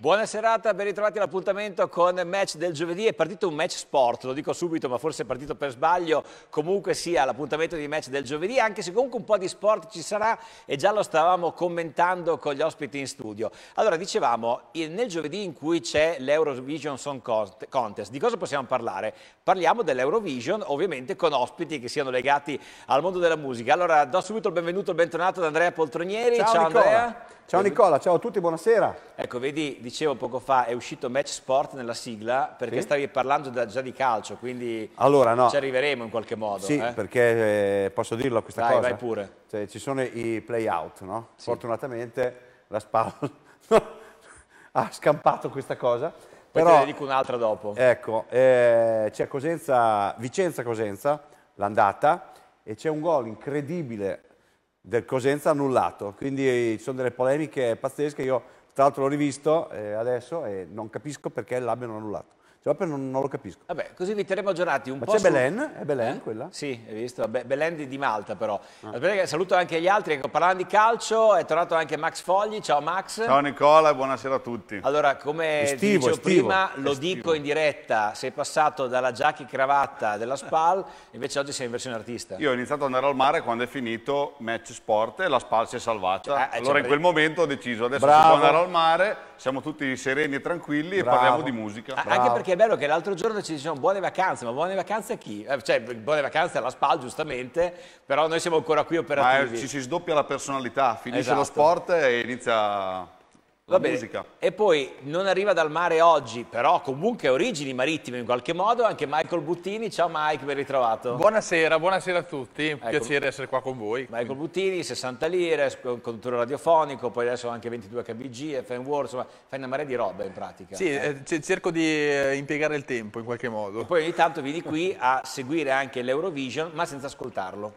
Buona serata, ben ritrovati all'appuntamento con match del giovedì. È partito un match sport, lo dico subito, ma forse è partito per sbaglio. Comunque sia l'appuntamento di match del giovedì, anche se comunque un po' di sport ci sarà e già lo stavamo commentando con gli ospiti in studio. Allora, dicevamo, nel giovedì in cui c'è l'Eurovision Song Contest, di cosa possiamo parlare? Parliamo dell'Eurovision, ovviamente con ospiti che siano legati al mondo della musica. Allora, do subito il benvenuto, il bentornato ad Andrea Poltronieri. Ciao, ciao Andrea. Ciao Nicola, ciao a tutti, buonasera. Ecco, vedi dicevo poco fa, è uscito Match Sport nella sigla perché sì? stavi parlando da, già di calcio, quindi allora, no. ci arriveremo in qualche modo. Sì, eh? perché eh, posso dirlo questa Dai, cosa. vai pure. Cioè, ci sono i play-out, no? Sì. Fortunatamente la Spal ha scampato questa cosa. Poi Però, te ne dico un'altra dopo. Ecco, eh, c'è Cosenza, Vicenza-Cosenza, l'andata, e c'è un gol incredibile del Cosenza annullato. Quindi ci sono delle polemiche pazzesche. Io tra l'altro l'ho rivisto eh, adesso e non capisco perché l'abbiano annullato. Cioè, proprio non, non, lo capisco. Vabbè, così vi terremo aggiornati un Ma po'. c'è su... Belen? È Belen eh? quella? Sì, hai visto? Be Belen di, di, Malta, però. Ah. Saluto anche gli altri. Ecco, parlando di calcio, è tornato anche Max Fogli. Ciao, Max. Ciao, Nicola, buonasera a tutti. Allora, come estivo, dicevo estivo. prima, lo estivo. dico in diretta: sei passato dalla giacca e cravatta della SPAL, invece oggi sei in versione artista. Io ho iniziato ad andare al mare quando è finito match sport e la SPAL si è salvata. Ah, allora, cioè, in quel momento ho deciso: adesso si può andare al mare, siamo tutti sereni e tranquilli Bravo. e parliamo di musica. Ah, anche perché che è bello che l'altro giorno ci dicevano buone vacanze, ma buone vacanze a chi? Eh, cioè, buone vacanze alla SPAL, giustamente, però noi siamo ancora qui operativi. Ma ci si sdoppia la personalità, finisce esatto. lo sport e inizia Va bene. E poi non arriva dal mare oggi, però comunque ha origini marittime in qualche modo, anche Michael Buttini. Ciao Mike, ben ritrovato. Buonasera, buonasera a tutti, ecco, piacere essere qua con voi. Michael Buttini, 60 lire, conduttore radiofonico, poi adesso anche 22 HBG, FM World, insomma, fai una marea di roba in pratica. Sì, eh. eh cerco di eh, impiegare il tempo in qualche modo. E poi ogni tanto vieni qui a seguire anche l'Eurovision, ma senza ascoltarlo.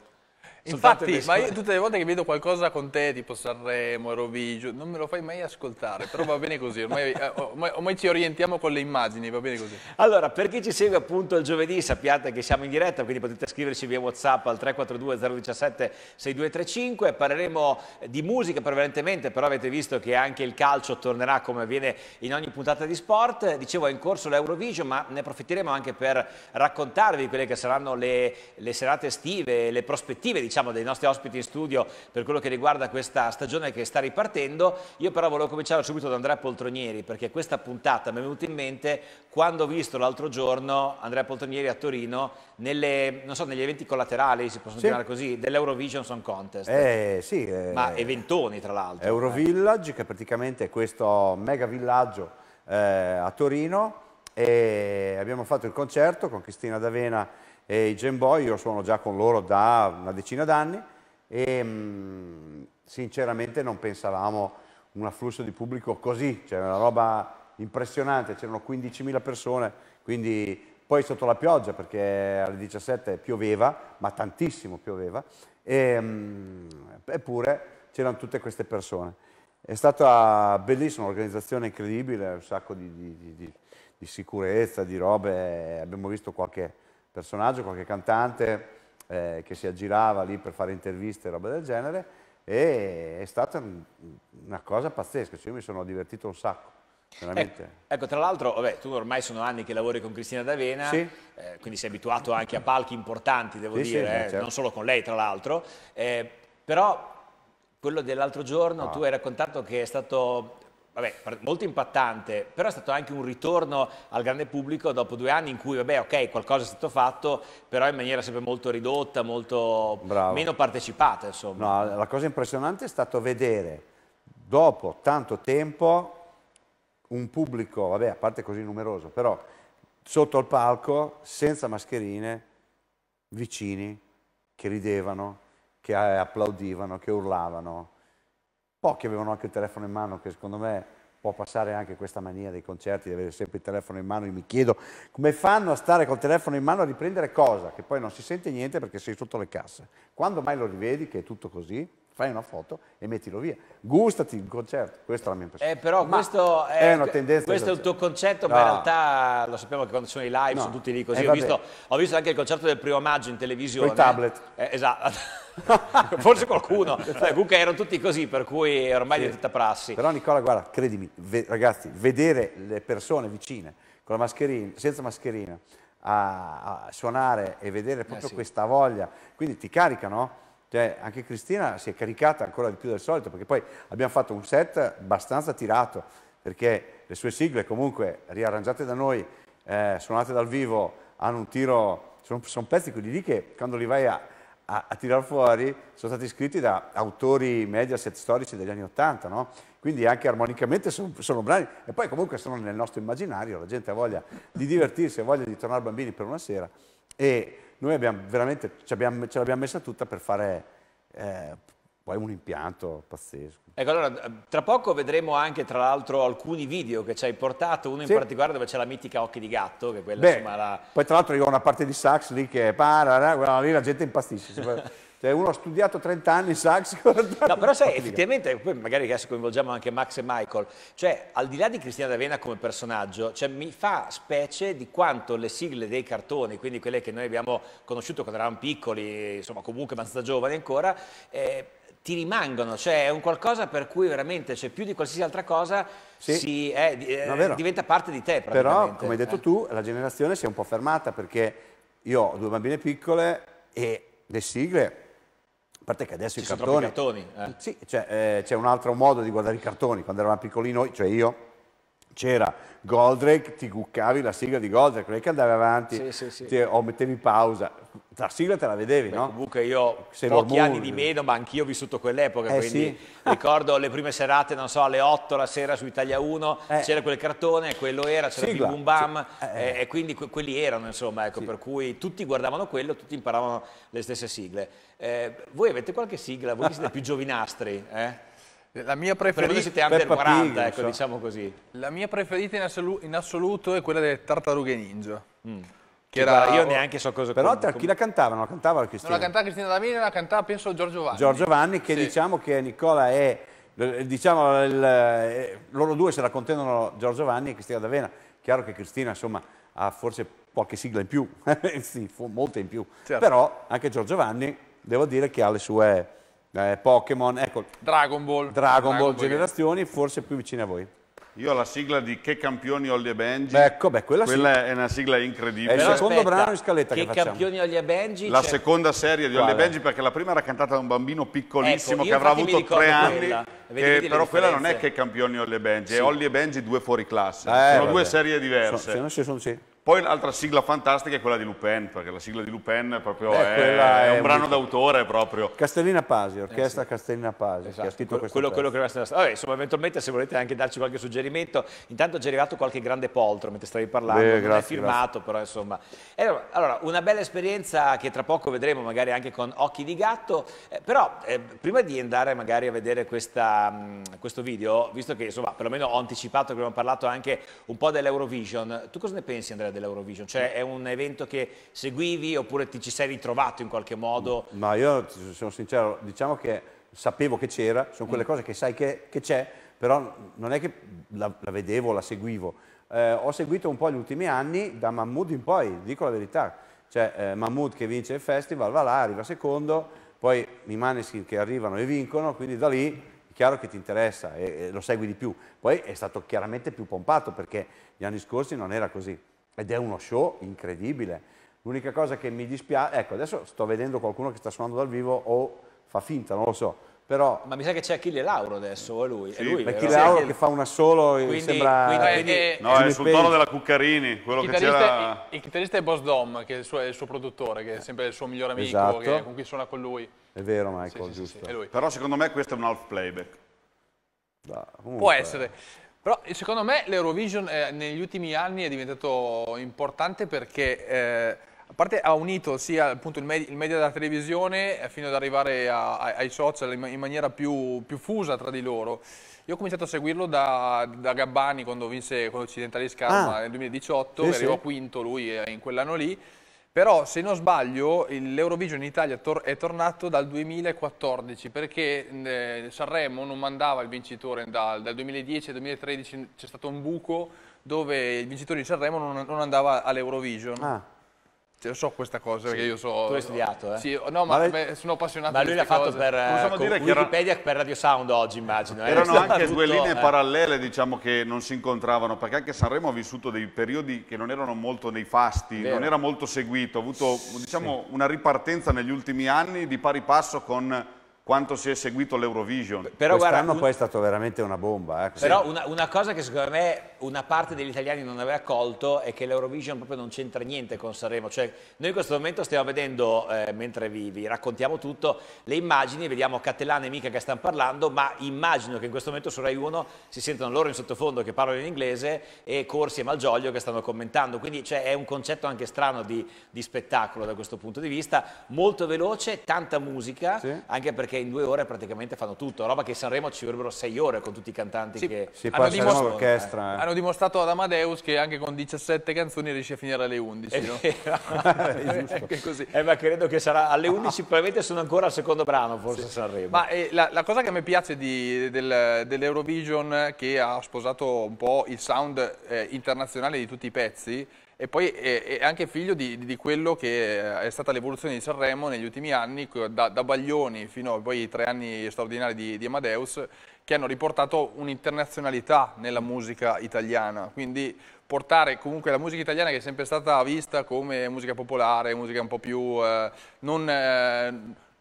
Infatti, ma io tutte le volte che vedo qualcosa con te, tipo Sanremo, Rovigio, non me lo fai mai ascoltare, però va bene così, ormai, eh, ormai, ormai, ci orientiamo con le immagini, va bene così. Allora, per chi ci segue appunto il giovedì, sappiate che siamo in diretta, quindi potete scriverci via Whatsapp al 342-017-6235, parleremo di musica prevalentemente, però avete visto che anche il calcio tornerà come avviene in ogni puntata di sport, dicevo è in corso l'Eurovision, ma ne approfitteremo anche per raccontarvi quelle che saranno le, le serate estive, le prospettive, diciamo, diciamo, dei nostri ospiti in studio per quello che riguarda questa stagione che sta ripartendo. Io però volevo cominciare subito da Andrea Poltronieri perché questa puntata mi è venuta in mente quando ho visto l'altro giorno Andrea Poltronieri a Torino nelle, so, negli eventi collaterali, si possono sì. chiamare così, dell'Eurovision Song Contest. Eh, sì, eh, Ma eventoni tra l'altro. Eurovillage eh. che praticamente è questo mega villaggio eh, a Torino e abbiamo fatto il concerto con Cristina D'Avena e I Gem Boy io suono già con loro da una decina d'anni e mh, mm, sinceramente non pensavamo un afflusso di pubblico così, cioè una roba impressionante, c'erano 15.000 persone, quindi poi sotto la pioggia perché alle 17 pioveva, ma tantissimo pioveva, e, mm, eppure c'erano tutte queste persone. È stata bellissima, un'organizzazione incredibile, un sacco di, di, di, di, sicurezza, di robe, abbiamo visto qualche personaggio, qualche cantante eh, che si aggirava lì per fare interviste e roba del genere e è stata una cosa pazzesca, cioè io mi sono divertito un sacco. Ecco, ecco, tra l'altro, tu ormai sono anni che lavori con Cristina D'Avena, sì. eh, quindi sei abituato anche a palchi importanti, devo sì, dire, sì, eh, eh, certo. non solo con lei, tra l'altro. Eh, però quello dell'altro giorno, no. Ah. tu hai raccontato che è stato vabbè, molto impattante, però è stato anche un ritorno al grande pubblico dopo due anni in cui, vabbè, ok, qualcosa è stato fatto, però in maniera sempre molto ridotta, molto Bravo. meno partecipata, insomma. No, la cosa impressionante è stato vedere, dopo tanto tempo, un pubblico, vabbè, a parte così numeroso, però sotto il palco, senza mascherine, vicini, che ridevano, che eh, applaudivano, che urlavano Pochi avevano anche il telefono in mano, che secondo me può passare anche questa mania dei concerti di avere sempre il telefono in mano. Io mi chiedo come fanno a stare col telefono in mano a riprendere cosa, che poi non si sente niente perché sei sotto le casse. Quando mai lo rivedi che è tutto così? fai una foto e mettilo via. Gustati il concerto, questa è la mia impressione. Eh, però questo è, è, una tendenza. Questo è il tuo concetto, no. ma in realtà lo sappiamo che quando sono i live no. sono tutti lì così. Eh, ho, visto, ho, visto, anche il concerto del primo maggio in televisione. Con tablet. Eh, esatto. Forse qualcuno, eh, comunque erano tutti così, per cui è ormai sì. diventata prassi. Però Nicola, guarda, credimi, ve, ragazzi, vedere le persone vicine con la mascherina, senza mascherina, a, a suonare e vedere eh, proprio eh sì. questa voglia, quindi ti caricano cioè, anche Cristina si è caricata ancora di più del solito, perché poi abbiamo fatto un set abbastanza tirato, perché le sue sigle comunque riarrangiate da noi, eh, suonate dal vivo, hanno un tiro, sono, sono pezzi quelli lì che quando li vai a, a, a tirar fuori sono stati scritti da autori media set storici degli anni Ottanta, no? quindi anche armonicamente sono, sono, brani e poi comunque sono nel nostro immaginario, la gente ha voglia di divertirsi, ha voglia di tornare bambini per una sera e noi abbiamo veramente, ce l'abbiamo messa tutta per fare eh, poi un impianto pazzesco. Ecco, allora, eh, tra poco vedremo anche, tra l'altro, alcuni video che ci hai portato, uno sì. in particolare dove c'è la mitica Occhi di Gatto, che quella, Beh, insomma, la... Poi, tra l'altro, io ho una parte di sax lì che... Parara, guarda, lì la gente impastisce. Cioè uno ha studiato 30 anni sax. No, però sai, effettivamente, poi magari adesso coinvolgiamo anche Max e Michael, cioè al di là di Cristina D'Avena come personaggio, cioè, mi fa specie di quanto le sigle dei cartoni, quindi quelle che noi abbiamo conosciuto quando eravamo piccoli, insomma comunque abbastanza giovani ancora, eh, ti rimangono, cioè è un qualcosa per cui veramente, cioè, più di qualsiasi altra cosa, sì. si, eh, eh, diventa parte di te Però, come hai detto eh. tu, la generazione si è un po' fermata perché io ho due bambine piccole e le sigle a parte che adesso Ci i cartoni... cartoni eh. Sì, cioè, eh, c'è un altro modo di guardare i cartoni. Quando eravamo piccoli noi, cioè io, c'era Goldrake, ti cuccavi la sigla di Goldrake, non è che andavi avanti sì, sì, sì. Ti, o mettevi pausa, la sigla te la vedevi, Beh, no? Comunque io, Se pochi anni di meno, ma anch'io ho vissuto quell'epoca, eh, quindi ricordo le prime serate, non so, alle 8 la sera su Italia 1, eh. c'era quel cartone, quello era, c'era il boom Bam, eh, eh, eh. e quindi que quelli erano, insomma, ecco, per cui tutti guardavano quello, tutti imparavano le stesse sigle. Eh, voi avete qualche sigla? Voi siete più giovinastri, eh? La mia preferita... siete under 40, ecco, so. diciamo così. La mia preferita in, assolu in assoluto è quella delle Tartarughe Ninja. Mm. Che era, io neanche so cosa... Però come, chi la cantava? Non la cantava la Cristina? Non la cantava Cristina D'Avini, la cantava penso Giorgio Vanni. Giorgio Vanni, che sì. diciamo che Nicola è... Diciamo, il, eh, loro due se la contendono Giorgio Vanni e Cristina D'Avena. Chiaro che Cristina, insomma, ha forse qualche sigla in più, sì, molte in più. Certo. Però anche Giorgio Vanni, devo dire che ha le sue eh, Pokémon, ecco. Dragon Ball. Dragon, Dragon Ball, Ball Generazioni, forse più vicine a voi. Io ho la sigla di Che campioni Olli e Benji. Ecco, beh, quella, quella sì. è una sigla incredibile. È il secondo aspetta, brano in scaletta che, che facciamo. Che campioni Olli e Benji. La seconda serie di Olli e Benji perché la prima era cantata da un bambino piccolissimo ecco, che avrà avuto tre anni. Quella. Vedi, vedi però quella non è che campioni Olli e Benji, sì. è Olli e Benji due fuori classe. Eh, sono vabbè. due serie diverse. Sono, se non ci sono, sì. Poi un'altra sigla fantastica è quella di Lupin, perché la sigla di Lupin è proprio Beh, è, è, un, un brano d'autore proprio. Castellina Pasi, eh, orchestra eh sì. Castellina Pasi, esatto. che ha scritto que quello, quello, che è nella insomma, eventualmente se volete anche darci qualche suggerimento, intanto ci è arrivato qualche grande poltro mentre stavi parlando, Beh, grazie, è firmato grazie. però insomma. Eh, allora, una bella esperienza che tra poco vedremo magari anche con Occhi di Gatto, eh, però eh, prima di andare magari a vedere questa, mh, questo video, visto che insomma perlomeno ho anticipato che abbiamo parlato anche un po' dell'Eurovision, tu cosa ne pensi Andrea? dell'Eurovision? Cioè è un evento che seguivi oppure ti ci sei ritrovato in qualche modo? Ma io sono sincero, diciamo che sapevo che c'era, sono quelle mm. cose che sai che c'è, però non è che la, la vedevo, la seguivo. Eh, ho seguito un po' gli ultimi anni da Mahmood in poi, dico la verità. Cioè eh, Mahmood che vince il festival, va là, arriva secondo, poi i Maneskin che arrivano e vincono, quindi da lì è chiaro che ti interessa e lo segui di più. Poi è stato chiaramente più pompato perché gli anni scorsi non era così ed è uno show incredibile. L'unica cosa che mi dispiace, ecco adesso sto vedendo qualcuno che sta suonando dal vivo o fa finta, non lo so, però... Ma mi sa che c'è Achille Lauro adesso, è lui? Sì. È lui, Achille Lauro sì, che fa una solo, quindi, sembra... Quindi, no, è sul tono della Cuccarini, quello che c'era... Il, chitarrista è Boss Dom, che è il suo, è il suo produttore, che è sempre il suo migliore amico, esatto. che, con cui suona con lui. È vero Michael, sì, giusto. Però secondo me questo è un half playback. Da, Può essere. Però secondo me l'Eurovision eh, negli ultimi anni è diventato importante perché eh, a parte ha unito sia appunto, il, med il, media della televisione eh, fino ad arrivare a, ai social in, ma in maniera più, più, fusa tra di loro. Io ho cominciato a seguirlo da, da Gabbani quando vinse con l'Occidentali Scarma ah, nel 2018, sì, arrivò sì. quinto lui eh, in quell'anno lì però se non sbaglio l'Eurovision in Italia tor è tornato dal 2014 perché eh, Sanremo non mandava il vincitore dal, dal 2010 al 2013 c'è stato un buco dove il vincitore di Sanremo non, non andava all'Eurovision. Ah. Cioè, so questa cosa perché io so. Tu hai studiato, eh? Sì, oh, no, ma, ma beh, sono appassionato. Ma lui l'ha fatto per eh, Possiamo Wikipedia era... per Radio Sound oggi, immagino. Eh? Erano anche tutto, due linee eh. parallele, diciamo, che non si incontravano, perché anche Sanremo ha vissuto dei periodi che non erano molto nei fasti, Vero. non era molto seguito, ha avuto, diciamo, sì. una ripartenza negli ultimi anni di pari passo con quanto si è seguito l'Eurovision. Però Quest'anno poi è stata veramente una bomba. Eh, però sì. una, una, cosa che secondo me una parte degli italiani non aveva colto è che l'Eurovision proprio non c'entra niente con Sanremo. Cioè, noi in questo momento stiamo vedendo, eh, mentre vi, vi, raccontiamo tutto, le immagini, vediamo Catellana e Mica che stanno parlando, ma immagino che in questo momento su Rai 1 si sentano loro in sottofondo che parlano in inglese e Corsi e Malgioglio che stanno commentando. Quindi cioè, è un concetto anche strano di, di, spettacolo da questo punto di vista. Molto veloce, tanta musica, sì. anche perché perché in due ore praticamente fanno tutto, roba che Sanremo ci vorrebbero sei ore con tutti i cantanti sì, che si hanno, dimostr orchestra, eh. hanno dimostrato ad Amadeus che anche con 17 canzoni riesce a finire alle 11, no? è così. Eh, ma credo che sarà alle 11, probabilmente sono ancora al secondo brano forse sì. Sanremo. Ma eh, la, la, cosa che a me piace del, dell'Eurovision che ha sposato un po' il sound eh, internazionale di tutti i pezzi e poi è, è anche figlio di, di, quello che eh, è stata l'evoluzione di Sanremo negli ultimi anni, da, da Baglioni fino a poi ai tre anni straordinari di, di Amadeus, che hanno riportato un'internazionalità nella musica italiana, quindi portare comunque la musica italiana che è sempre stata vista come musica popolare, musica un po' più eh, non, eh,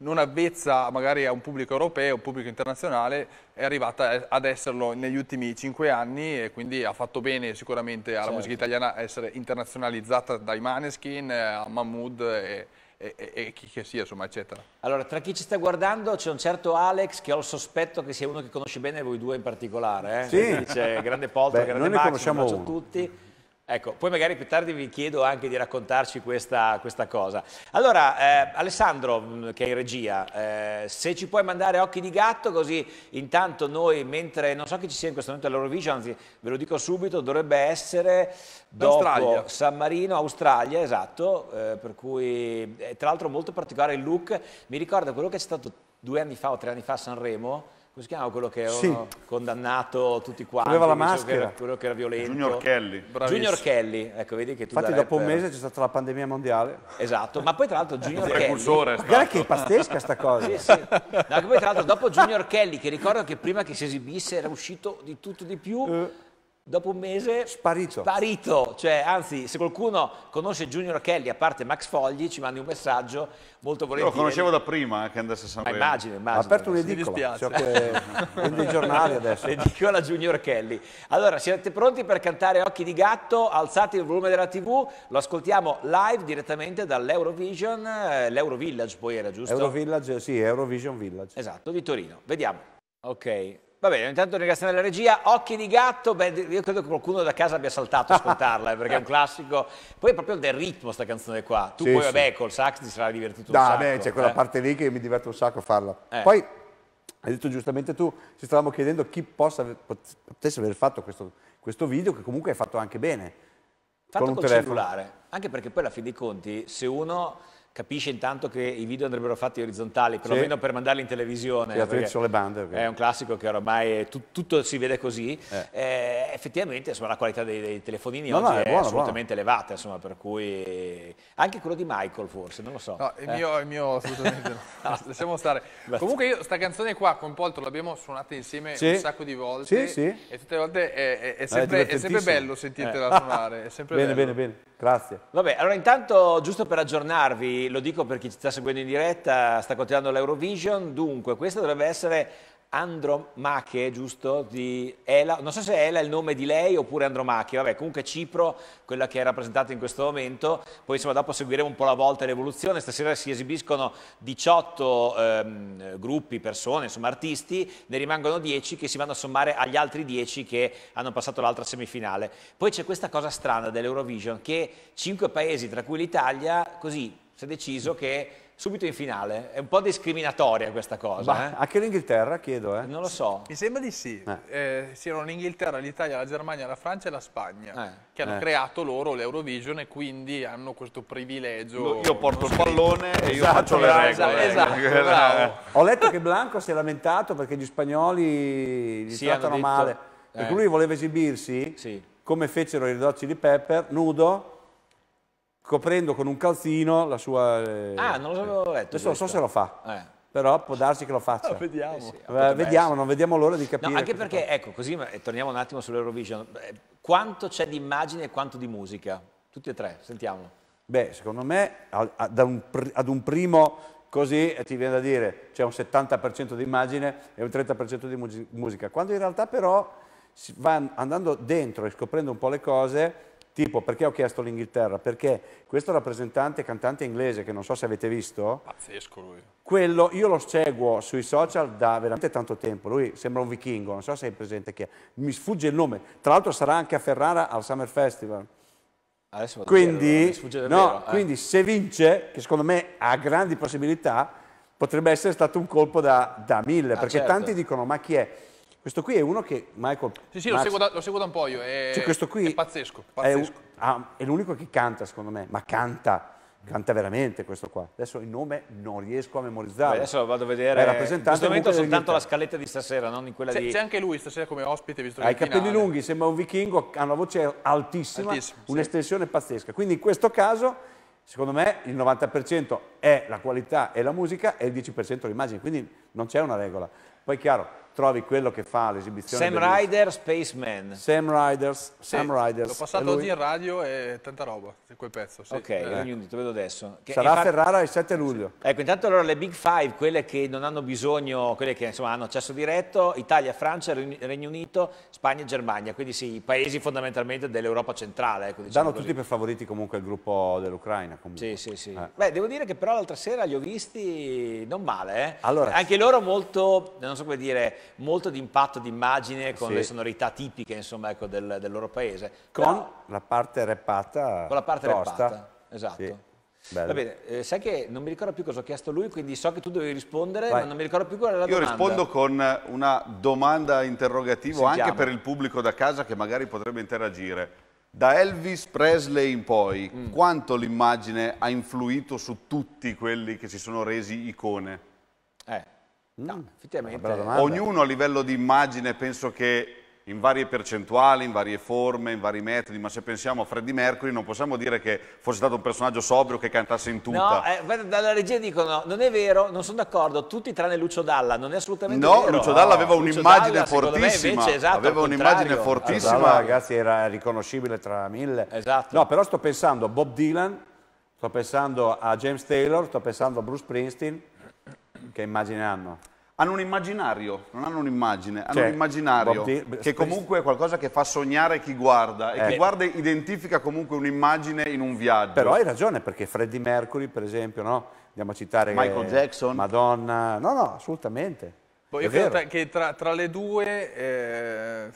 non avvezza magari a un pubblico europeo, a un pubblico internazionale, è arrivata ad esserlo negli ultimi cinque anni e quindi ha fatto bene sicuramente alla certo. musica italiana essere internazionalizzata dai Maneskin, eh, a Mahmood e, e, e, chi che sia, insomma, eccetera. Allora, tra chi ci sta guardando c'è un certo Alex che ho il sospetto che sia uno che conosce bene voi due in particolare. Eh? Sì. C'è grande Polto, Beh, grande Max, conosciamo tutti. Ecco, poi magari più tardi vi chiedo anche di raccontarci questa, questa cosa. Allora, eh, Alessandro, mm, che è in regia, eh, se ci puoi mandare occhi di gatto, così intanto noi, mentre non so chi ci sia in questo momento l'Eurovision, anzi ve lo dico subito, dovrebbe essere dopo Australia. San Marino, Australia, esatto, eh, per cui eh, tra l'altro molto particolare il look, mi ricorda quello che c'è stato due anni fa o tre anni fa a Sanremo, come si chiama quello che era sì. condannato tutti quanti? Aveva la maschera. Che era, quello che era violento. Junior Kelly. Bravissimo. Junior Kelly, ecco, vedi che tu Infatti dopo un mese c'è stata la pandemia mondiale. Esatto, ma poi tra l'altro Junior Kelly... Precursore. Guarda che è pazzesca sta cosa. sì, sì. No, poi tra l'altro dopo Junior Kelly, che ricordo che prima che si esibisse era uscito di tutto di più... Uh dopo un mese sparito. sparito. Cioè, anzi, se qualcuno conosce Junior Kelly, a parte Max Fogli, ci mandi un messaggio molto volentieri. Io lo conoscevo da prima eh, che andasse a San Paolo. Immagino, immagino. Ha aperto un'edicola, cioè che... dei giornali adesso. L'edicola Junior Kelly. Allora, siete pronti per cantare Occhi di Gatto? Alzate il volume della TV, lo ascoltiamo live direttamente dall'Eurovision, eh, l'Eurovillage poi era giusto? Eurovillage, sì, Eurovision Village. Esatto, di Torino. Vediamo. Ok. Ok. Va bene, intanto ringraziamo la regia. Occhi di gatto, beh, io credo che qualcuno da casa abbia saltato a ascoltarla, eh, perché è un classico. Poi è proprio del ritmo sta canzone qua. Tu sì, poi, sì. vabbè, col sax ti sarà divertito da, un sacco. Beh, c'è eh. quella parte lì che mi diverte un sacco a farla. Eh. Poi, hai detto giustamente tu, ci stavamo chiedendo chi possa, potesse aver fatto questo, questo video, che comunque è fatto anche bene. Fatto con col telefono. cellulare, anche perché poi alla fine dei conti, se uno capisce intanto che i video andrebbero fatti orizzontali, perlomeno sì. per mandarli in televisione. Sì, le bande. Ovviamente. È un classico che ormai è, tutto si vede così. Eh. Eh, effettivamente insomma, la qualità dei, dei telefonini no, oggi no, è, è buono, assolutamente buono. elevata, insomma, per cui anche quello di Michael forse, non lo so. No, il eh? mio, il mio assolutamente no. Ah. lasciamo stare. Comunque io sta canzone qua con Polto l'abbiamo suonata insieme sì. un sacco di volte sì, sì. e tutte le volte è, è, è eh, sempre, sempre, bello sentirtela eh. suonare, è sempre bene, bello. Bene, bene, grazie. Vabbè, allora intanto giusto per aggiornarvi, lo dico per chi ci sta seguendo in diretta, sta continuando l'Eurovision, dunque questa dovrebbe essere Andromache, giusto? Di Ela, non so se Ela è il nome di lei oppure Andromache, vabbè, comunque Cipro, quella che è rappresentata in questo momento, poi insomma dopo seguiremo un po' la volta l'evoluzione, stasera si esibiscono 18 ehm, gruppi, persone, insomma artisti, ne rimangono 10 che si vanno a sommare agli altri 10 che hanno passato l'altra semifinale. Poi c'è questa cosa strana dell'Eurovision che 5 paesi, tra cui l'Italia, così si è deciso che subito in finale. È un po' discriminatoria questa cosa. Ma eh? Anche l'Inghilterra, chiedo. Eh? Non lo so. Mi sembra di sì. Eh. eh Siano l'Inghilterra, l'Italia, la Germania, la Francia e la Spagna, eh. che hanno eh. creato loro l'Eurovision e quindi hanno questo privilegio. Io porto il pallone e io esatto, faccio le regole. Esatto, esatto, esatto. Ho letto che Blanco si è lamentato perché gli spagnoli gli si trattano detto, male. Per cui lui voleva esibirsi, sì. come fecero i ridocci di Pepper, nudo, coprendo con un calzino la sua... Eh, ah, non lo avevo letto. Adesso non so se lo fa. Eh però può darsi che lo faccia. No, vediamo. Eh sì, eh, vediamo non vediamo l'ora di capire. No, anche perché, fa. ecco, così eh, torniamo un attimo sull'Eurovision. Eh, quanto c'è di immagine e quanto di musica? Tutti e tre, sentiamo. Beh, secondo me, ad un, ad un primo così eh, ti viene da dire c'è un 70% di immagine e un 30% di musica, quando in realtà però, andando dentro e scoprendo un po' le cose, Tipo, perché ho chiesto l'Inghilterra? Perché questo rappresentante cantante inglese, che non so se avete visto, pazzesco lui. Quello io lo seguo sui social da veramente tanto tempo. Lui sembra un vichingo, non so se è presente chi è. Mi sfugge il nome. Tra l'altro sarà anche a Ferrara al Summer Festival. Quindi, vero, no, eh. quindi, se vince, che secondo me ha grandi possibilità, potrebbe essere stato un colpo da, da mille, ah, perché certo. tanti dicono ma chi è? Questo qui è uno che Michael. Sì, sì, Marx, lo, seguo da, un po' io. È, cioè questo qui è pazzesco. pazzesco. È, ah, è, l'unico che canta, secondo me, ma canta. Canta veramente questo qua. Adesso il nome non riesco a memorizzare. Adesso vado a vedere. È rappresentante in questo momento soltanto la scaletta di stasera, non in quella c'è, di. C'è anche lui stasera come ospite. Visto ha i capelli finale. lunghi, sembra un vichingo, ha una voce altissima, Altissimo, un'estensione sì. pazzesca. Quindi in questo caso, secondo me, il 90% è la qualità e la musica e il 10% l'immagine. Quindi non c'è una regola. Poi è chiaro, trovi quello che fa l'esibizione Sam degli... Ryder, Spaceman Sam Riders, Sam sì, Riders l'ho passato oggi in radio e tanta roba quel pezzo sì. ok, eh. Unit, lo vedo adesso che sarà a infatti... Ferrara il 7 luglio sì. ecco intanto allora le big five quelle che non hanno bisogno quelle che insomma hanno accesso diretto Italia, Francia, Regno Unito Spagna e Germania quindi sì, i paesi fondamentalmente dell'Europa centrale ecco, diciamo danno così. tutti per favoriti comunque il gruppo dell'Ucraina sì sì sì eh. beh devo dire che però l'altra sera li ho visti non male eh? allora, anche loro molto non so come dire molto di impatto di con sì. le sonorità tipiche insomma, ecco, del, del, loro paese. Con Però, la parte rappata. Con la parte tosta. rappata, esatto. Sì. Bello. Va bene, eh, sai che non mi ricordo più cosa ho chiesto lui, quindi so che tu dovevi rispondere, Vai. ma non mi ricordo più qual è la Io domanda. Io rispondo con una domanda interrogativa anche per il pubblico da casa che magari potrebbe interagire. Da Elvis Presley in poi, mm. quanto l'immagine ha influito su tutti quelli che si sono resi icone? No, mm. effettivamente. Ognuno a livello di immagine penso che in varie percentuali, in varie forme, in vari metodi, ma se pensiamo a Freddie Mercury non possiamo dire che fosse stato un personaggio sobrio che cantasse in tutta. No, eh, dalla regia dicono, non è vero, non sono d'accordo, tutti tranne Lucio Dalla, non è assolutamente no, vero. No, Lucio Dalla aveva un'immagine fortissima, invece, esatto, aveva un'immagine fortissima. Allora, ragazzi era riconoscibile tra mille. Esatto. No, però sto pensando a Bob Dylan, sto pensando a James Taylor, sto pensando a Bruce Springsteen, che immagine hanno? Hanno un immaginario, non hanno un'immagine, hanno cioè, un immaginario Bob che comunque è qualcosa che fa sognare chi guarda eh. e chi eh. guarda identifica comunque un'immagine in un viaggio. Però hai ragione perché Freddie Mercury, per esempio, no? andiamo a citare Michael Jackson, Madonna, no, no, assolutamente. Boh, io credo che tra, tra, le due. Eh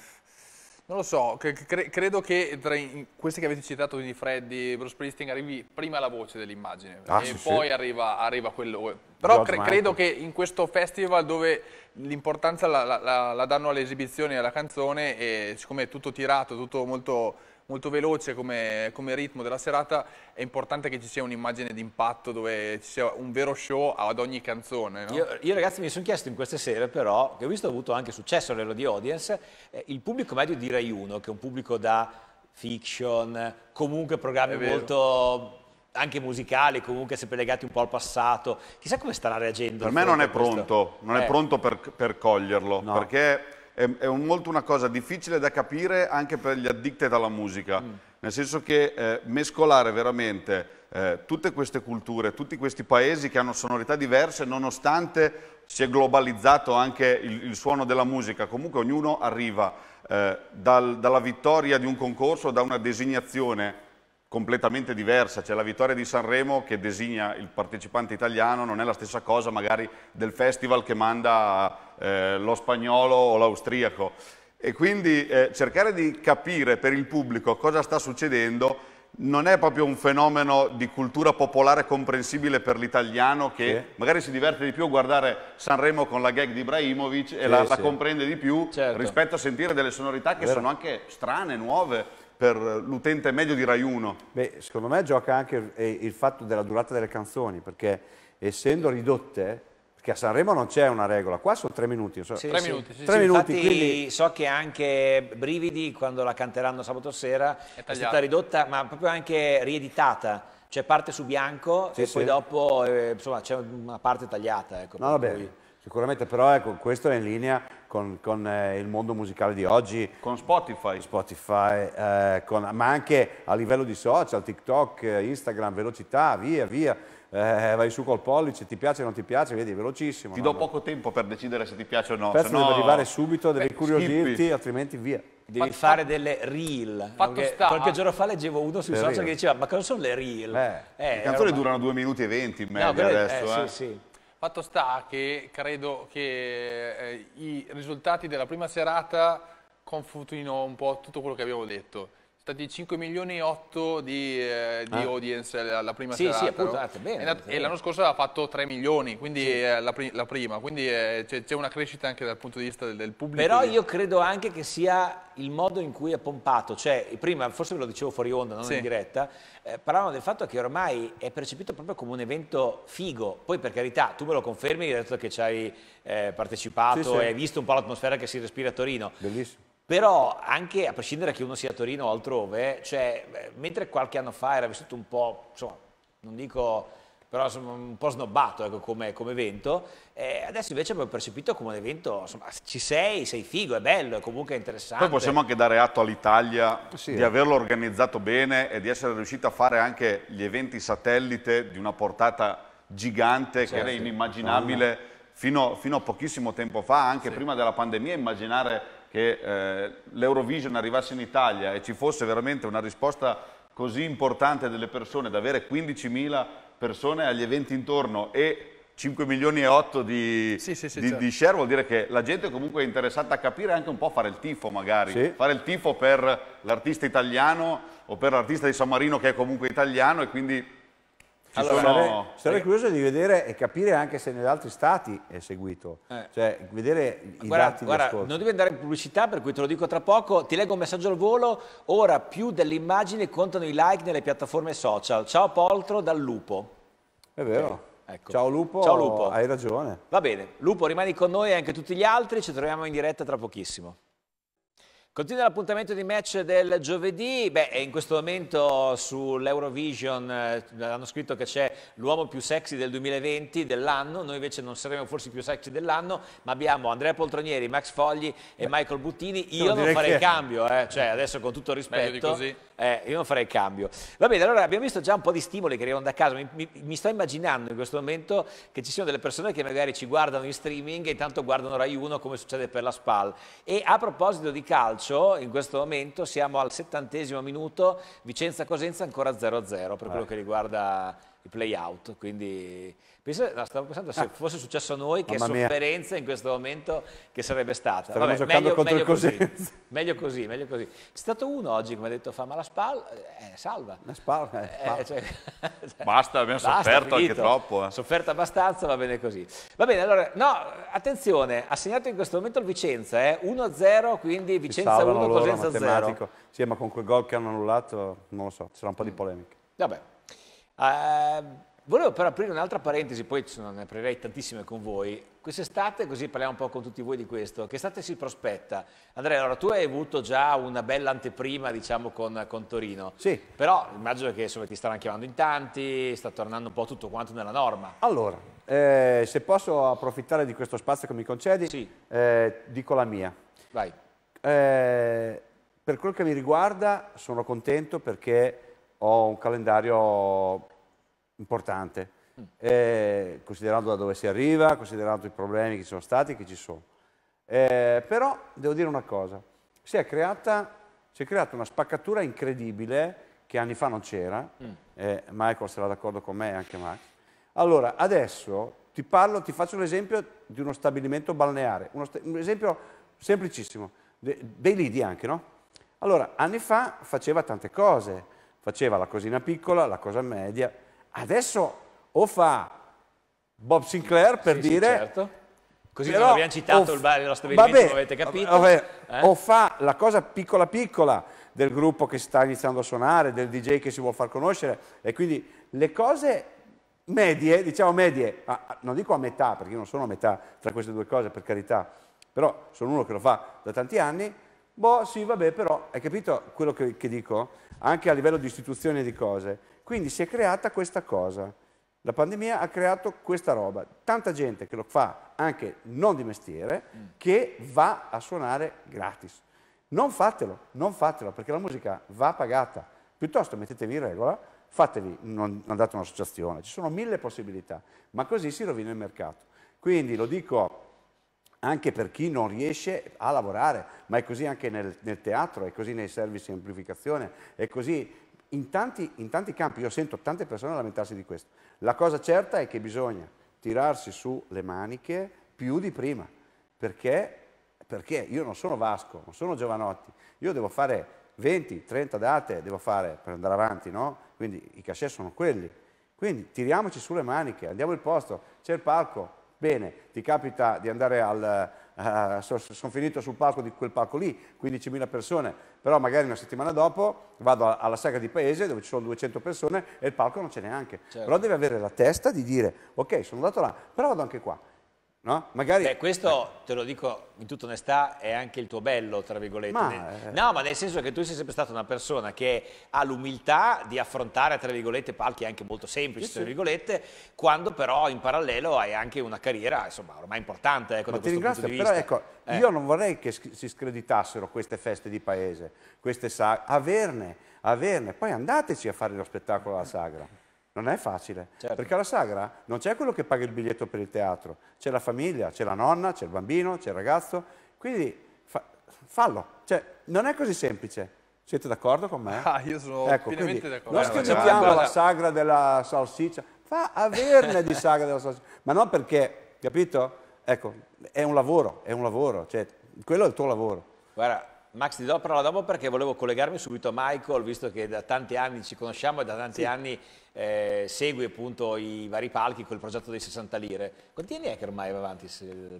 non lo so, cre credo che tra questi che avete citato, quindi Freddy, Bruce Springsteen, arrivi prima la voce dell'immagine ah, e sì, poi sì. Arriva, arriva, quello. Però cre credo che in questo festival dove l'importanza la, la, la, danno alle esibizioni e alla canzone e siccome è tutto tirato, tutto molto molto veloce come, come ritmo della serata, è importante che ci sia un'immagine d'impatto dove ci sia un vero show ad ogni canzone. No? Io, io, ragazzi mi sono chiesto in queste sere però, che ho visto ho avuto anche successo a livello di audience, eh, il pubblico medio di Rai 1, che è un pubblico da fiction, comunque programmi molto anche musicali, comunque sempre legati un po' al passato. Chissà come starà reagendo. Per me non è pronto, non eh. è pronto per, per coglierlo, no. perché è, è un, molto una cosa difficile da capire anche per gli addicted alla musica, mm. nel senso che eh, mescolare veramente eh, tutte queste culture, tutti questi paesi che hanno sonorità diverse nonostante si è globalizzato anche il, il suono della musica, comunque ognuno arriva eh, dal, dalla vittoria di un concorso, da una designazione completamente diversa, c'è la vittoria di Sanremo che designa il partecipante italiano, non è la stessa cosa magari del festival che manda eh, lo spagnolo o l'austriaco. E quindi eh, cercare di capire per il pubblico cosa sta succedendo non è proprio un fenomeno di cultura popolare comprensibile per l'italiano che sì. magari si diverte di più a guardare Sanremo con la gag di Ibrahimovic e sì, la, sì. la, comprende di più certo. rispetto a sentire delle sonorità che Vero. sono anche strane, nuove per l'utente medio di Rai 1. Beh, secondo me gioca anche il, eh, il fatto della durata delle canzoni perché essendo ridotte che a Sanremo non c'è una regola, qua sono tre minuti. So. Sì, tre sì. minuti, sì, tre minuti quindi... so che anche Brividi quando la canteranno sabato sera è, è stata ridotta, ma proprio anche rieditata. Cioè parte su bianco e poi dopo eh, insomma, c'è una parte tagliata. Ecco, no, vabbè, cui... sicuramente però ecco, questo è in linea con, con eh, il mondo musicale di oggi. Con Spotify. Spotify, eh, con, ma anche a livello di social, TikTok, eh, Instagram, velocità, via, via. Eh, vai su col pollice, ti piace o non ti piace, vedi, velocissimo. Ti no? do poco tempo per decidere se ti piace o no. Pezzo no... devi arrivare subito, devi eh, incuriosirti, skippy. altrimenti via. Devi Fatto fare delle reel. Qualche giorno fa leggevo uno sui social reel. che diceva: Ma cosa sono le reel? Eh, eh, le canzoni ormai... durano 2 minuti e 20 in media no, adesso. Eh, sì, sì. Fatto sta che credo che eh, i risultati della prima serata confutino un po' tutto quello che abbiamo detto stati 5 milioni e 8 di, eh, di ah. audience la, prima sì, serata. Sì, appunto, no? andate ah, bene, andate e l'anno scorso ha fatto 3 milioni, quindi sì. eh, la, la, prima, quindi eh, c'è una crescita anche dal punto di vista del, del pubblico. Però io credo anche che sia il modo in cui è pompato, cioè prima, forse ve lo dicevo fuori onda, non sì. in diretta, eh, parlavamo del fatto che ormai è percepito proprio come un evento figo, poi per carità tu me lo confermi, hai detto che ci hai eh, partecipato sì, e hai visto un po' l'atmosfera che si respira a Torino. Bellissimo. Però anche a prescindere che uno sia a Torino o altrove, cioè, mentre qualche anno fa era vissuto un po', insomma, non dico però insomma, un po' snobbato ecco, come, come, evento, eh, adesso invece abbiamo percepito come un evento, insomma, ci sei, sei figo, è bello, è comunque interessante. Poi possiamo anche dare atto all'Italia sì, di eh. averlo organizzato bene e di essere riuscita a fare anche gli eventi satellite di una portata gigante certo. che era certo. inimmaginabile fino, fino, a pochissimo tempo fa, anche sì. prima della pandemia, immaginare che eh, l'Eurovision arrivasse in Italia e ci fosse veramente una risposta così importante delle persone, da avere 15.000 persone agli eventi intorno e 5 milioni e 8 di, sì, sì, sì, di, certo. di, share vuol dire che la gente comunque è interessata a capire anche un po' fare il tifo magari, fare il tifo per l'artista italiano o per l'artista di San Marino che è comunque italiano e quindi allora, sono... sarei, curioso di vedere e capire anche se negli altri stati è seguito, eh. cioè vedere i guarda, dati guarda, Non devi andare in pubblicità, per cui te lo dico tra poco. Ti leggo un messaggio al volo. Ora più dell'immagine contano i like nelle piattaforme social. Ciao Poltro dal Lupo. È vero. Eh, ecco. Ciao, Lupo, Ciao Lupo, hai ragione. Va bene, Lupo rimani con noi e anche tutti gli altri, ci troviamo in diretta tra pochissimo. Continua l'appuntamento di match del giovedì, beh in questo momento sull'Eurovision eh, hanno scritto che c'è l'uomo più sexy del 2020, dell'anno, noi invece non saremo forse i più sexy dell'anno, ma abbiamo Andrea Poltronieri, Max Fogli e Michael Buttini, io non farei che... cambio, eh. cioè adesso con tutto rispetto. Meglio di così. Eh, io non farei cambio. Va bene, allora abbiamo visto già un po' di stimoli che arrivano da casa. Mi, mi, mi, sto immaginando in questo momento che ci siano delle persone che magari ci guardano in streaming e intanto guardano Rai 1 come succede per la SPAL. E a proposito di calcio, in questo momento siamo al settantesimo minuto, Vicenza-Cosenza ancora 0-0 per quello eh. che riguarda i play-out. Quindi Pensa, stavo pensando se ah. fosse successo a noi, che Mamma sofferenza mia. in questo momento che sarebbe stata. Vabbè, giocando meglio, contro meglio così. così. meglio così, meglio così. C'è stato uno oggi che mi ha detto fa, ma la SPAL eh, eh, salva. La SPAL, eh, eh, cioè, Basta, abbiamo basta, sofferto anche troppo. Eh. Sofferto abbastanza, va bene così. Va bene, allora, no, attenzione, ha segnato in questo momento il Vicenza, eh, 1-0, quindi Vicenza 1, Cosenza 0. Sì, ma con quel gol che hanno annullato, non lo so, c'era un po' di mm. polemica. Vabbè. Uh, Volevo però aprire un'altra parentesi, poi ne aprirei tantissime con voi. Quest'estate, così parliamo un po' con tutti voi di questo, che estate si prospetta? Andrea, allora tu hai avuto già una bella anteprima, diciamo, con, con Torino. Sì. Però immagino che insomma, ti staranno chiamando in tanti, sta tornando un po' tutto quanto nella norma. Allora, eh, se posso approfittare di questo spazio che mi concedi, sì. eh, dico la mia. Vai. Eh, per quel che mi riguarda sono contento perché ho un calendario importante, mm. eh, considerando da dove si arriva, considerando i problemi che ci sono stati e che ci sono. Eh, però devo dire una cosa, si è, creata, si è creata una spaccatura incredibile che anni fa non c'era, mm. eh, Michael sarà d'accordo con me e anche Max. Allora, adesso ti parlo, ti faccio un esempio di uno stabilimento balneare, uno sta un esempio semplicissimo, de dei lidi anche, no? Allora, anni fa faceva tante cose, faceva la cosina piccola, la cosa media, Adesso o fa Bob Sinclair per sì, dire... Sì, certo. Così però, non abbiamo citato il bar, lo stabilimento, vabbè, avete capito. Vabbè, eh? O fa la cosa piccola piccola del gruppo che sta iniziando a suonare, del DJ che si vuole far conoscere, e quindi le cose medie, diciamo medie, ma non dico a metà, perché io non sono a metà tra queste due cose, per carità, però sono uno che lo fa da tanti anni, boh, sì, vabbè, però, hai capito quello che, che dico? Anche a livello di istituzione di cose. Quindi si è creata questa cosa. La pandemia ha creato questa roba. Tanta gente che lo fa anche non di mestiere, mm. che va a suonare gratis. Non fatelo, non fatelo, perché la musica va pagata. Piuttosto mettetevi in regola, fatevi, non andate un'associazione, ci sono mille possibilità, ma così si rovina il mercato. Quindi lo dico anche per chi non riesce a lavorare, ma è così anche nel, nel teatro, è così nei servizi di amplificazione, è così in tanti, in tanti campi, io sento tante persone lamentarsi di questo. La cosa certa è che bisogna tirarsi su le maniche più di prima, perché, perché io non sono Vasco, non sono Giovanotti, io devo fare 20, 30 date, devo fare per andare avanti, no? Quindi i cachet sono quelli. Quindi tiriamoci sulle maniche, andiamo al posto, c'è il palco, bene, ti capita di andare al, eh, sono finito sul palco di quel palco lì, 15.000 persone, però magari una settimana dopo vado alla sagra di paese dove ci sono 200 persone e il palco non c'è neanche. Certo. Però devi avere la testa di dire, ok, sono andato là, però vado anche qua. No? Magari... Beh, questo, te lo dico in tutta onestà, è anche il tuo bello, tra virgolette. Ma... Eh. No, ma nel senso che tu sei sempre stata una persona che ha l'umiltà di affrontare, tra virgolette, palchi anche molto semplici, tra virgolette, quando però in parallelo hai anche una carriera, insomma, ormai importante. Ecco, ma ti ringrazio, però ecco, eh. io non vorrei che si screditassero queste feste di paese, queste sagre, averne, averne, poi andateci a fare lo spettacolo alla sagra non è facile, certo. perché alla sagra non c'è quello che paga il biglietto per il teatro, c'è la famiglia, c'è la nonna, c'è il bambino, c'è il ragazzo, quindi fa, fallo, cioè, non è così semplice. Siete d'accordo con me? Ah, io sono ecco, pienamente d'accordo. Non scherziamo la sagra della salsiccia, fa averne di sagra della salsiccia, ma non perché, capito? Ecco, è un lavoro, è un lavoro, cioè, quello è il tuo lavoro. Guarda, Max ti do la parola dopo perché volevo collegarmi subito a Michael, visto che da tanti anni ci conosciamo e da tanti sì. anni eh, segui appunto i vari palchi col progetto dei 60 lire. Quanti anni è che ormai va avanti?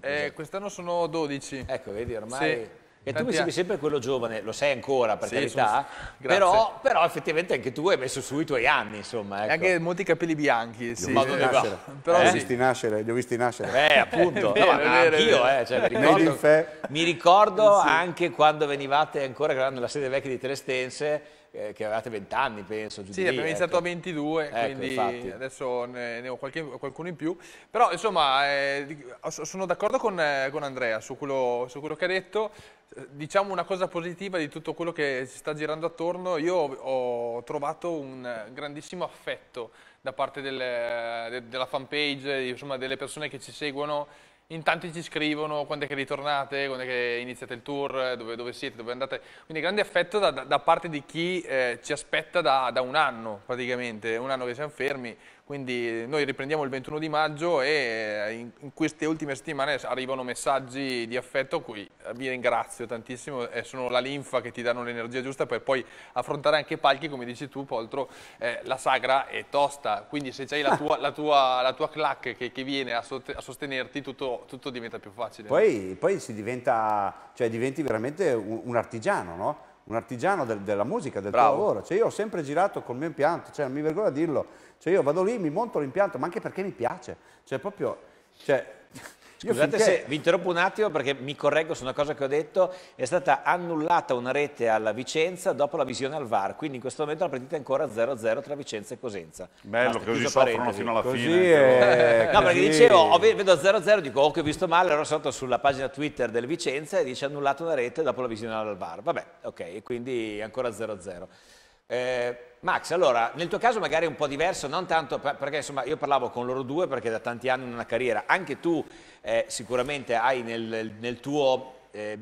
Eh, Quest'anno sono 12. Ecco, vedi, ormai... Sì. E tu mi sembri sempre quello giovane, lo sei ancora per sì, carità, sono... però, però, effettivamente anche tu hai messo su i tuoi anni, insomma. Ecco. Anche molti capelli bianchi, sì. Ma dove nascere. Però eh? sì. nascere, li ho visti nascere. Beh, appunto, vero, no, vero, anch'io, eh, cioè, mi ricordo, mi ricordo sì. anche quando venivate ancora nella sede vecchia di Telestense che avevate 20 anni, penso. sì, lì, abbiamo iniziato ecco. a 22, ecco, quindi infatti. adesso ne, ne ho qualche, qualcuno in più. Però insomma, eh, sono d'accordo con, eh, con, Andrea su quello, su quello, che ha detto. Diciamo una cosa positiva di tutto quello che si sta girando attorno, io ho trovato un grandissimo affetto da parte del, eh, de, della fanpage, insomma, delle persone che ci seguono in tanti ci scrivono quando è che ritornate, quando è che iniziate il tour, dove, dove siete, dove andate. Quindi grande affetto da, da parte di chi eh, ci aspetta da, da un anno praticamente, un anno che siamo fermi quindi noi riprendiamo il 21 di maggio e eh, in, in queste ultime settimane arrivano messaggi di affetto a cui eh, vi ringrazio tantissimo e sono la linfa che ti danno l'energia giusta per poi affrontare anche palchi, come dici tu Poltro, eh, la sagra è tosta, quindi se c'hai la tua, la tua, la tua clac che, che, viene a, sostenerti tutto, tutto diventa più facile. Poi, poi diventa, cioè diventi veramente un, un artigiano, no? un artigiano del, della musica, del Bravo. tuo lavoro. Cioè io ho sempre girato col mio impianto, cioè non mi vergogno a dirlo. Cioè io vado lì, mi monto l'impianto, ma anche perché mi piace. Cioè proprio, cioè, Scusate finché... se vi interrompo un attimo perché mi correggo su una cosa che ho detto, è stata annullata una rete alla Vicenza dopo la visione al VAR, quindi in questo momento la partita è ancora 0-0 tra Vicenza e Cosenza. Bello, Basta, così soffrono parentesi. fino alla così fine. È... no, perché dicevo, oh, vedo 0-0, dico oh che ho visto male, allora sono sulla pagina Twitter del Vicenza e dice annullata una rete dopo la visione al VAR. Vabbè, ok, quindi ancora 0-0. Eh, Max, allora, nel tuo caso magari è un po' diverso, non tanto perché insomma io parlavo con loro due perché da tanti anni in una carriera, anche tu eh, sicuramente hai nel, nel tuo eh,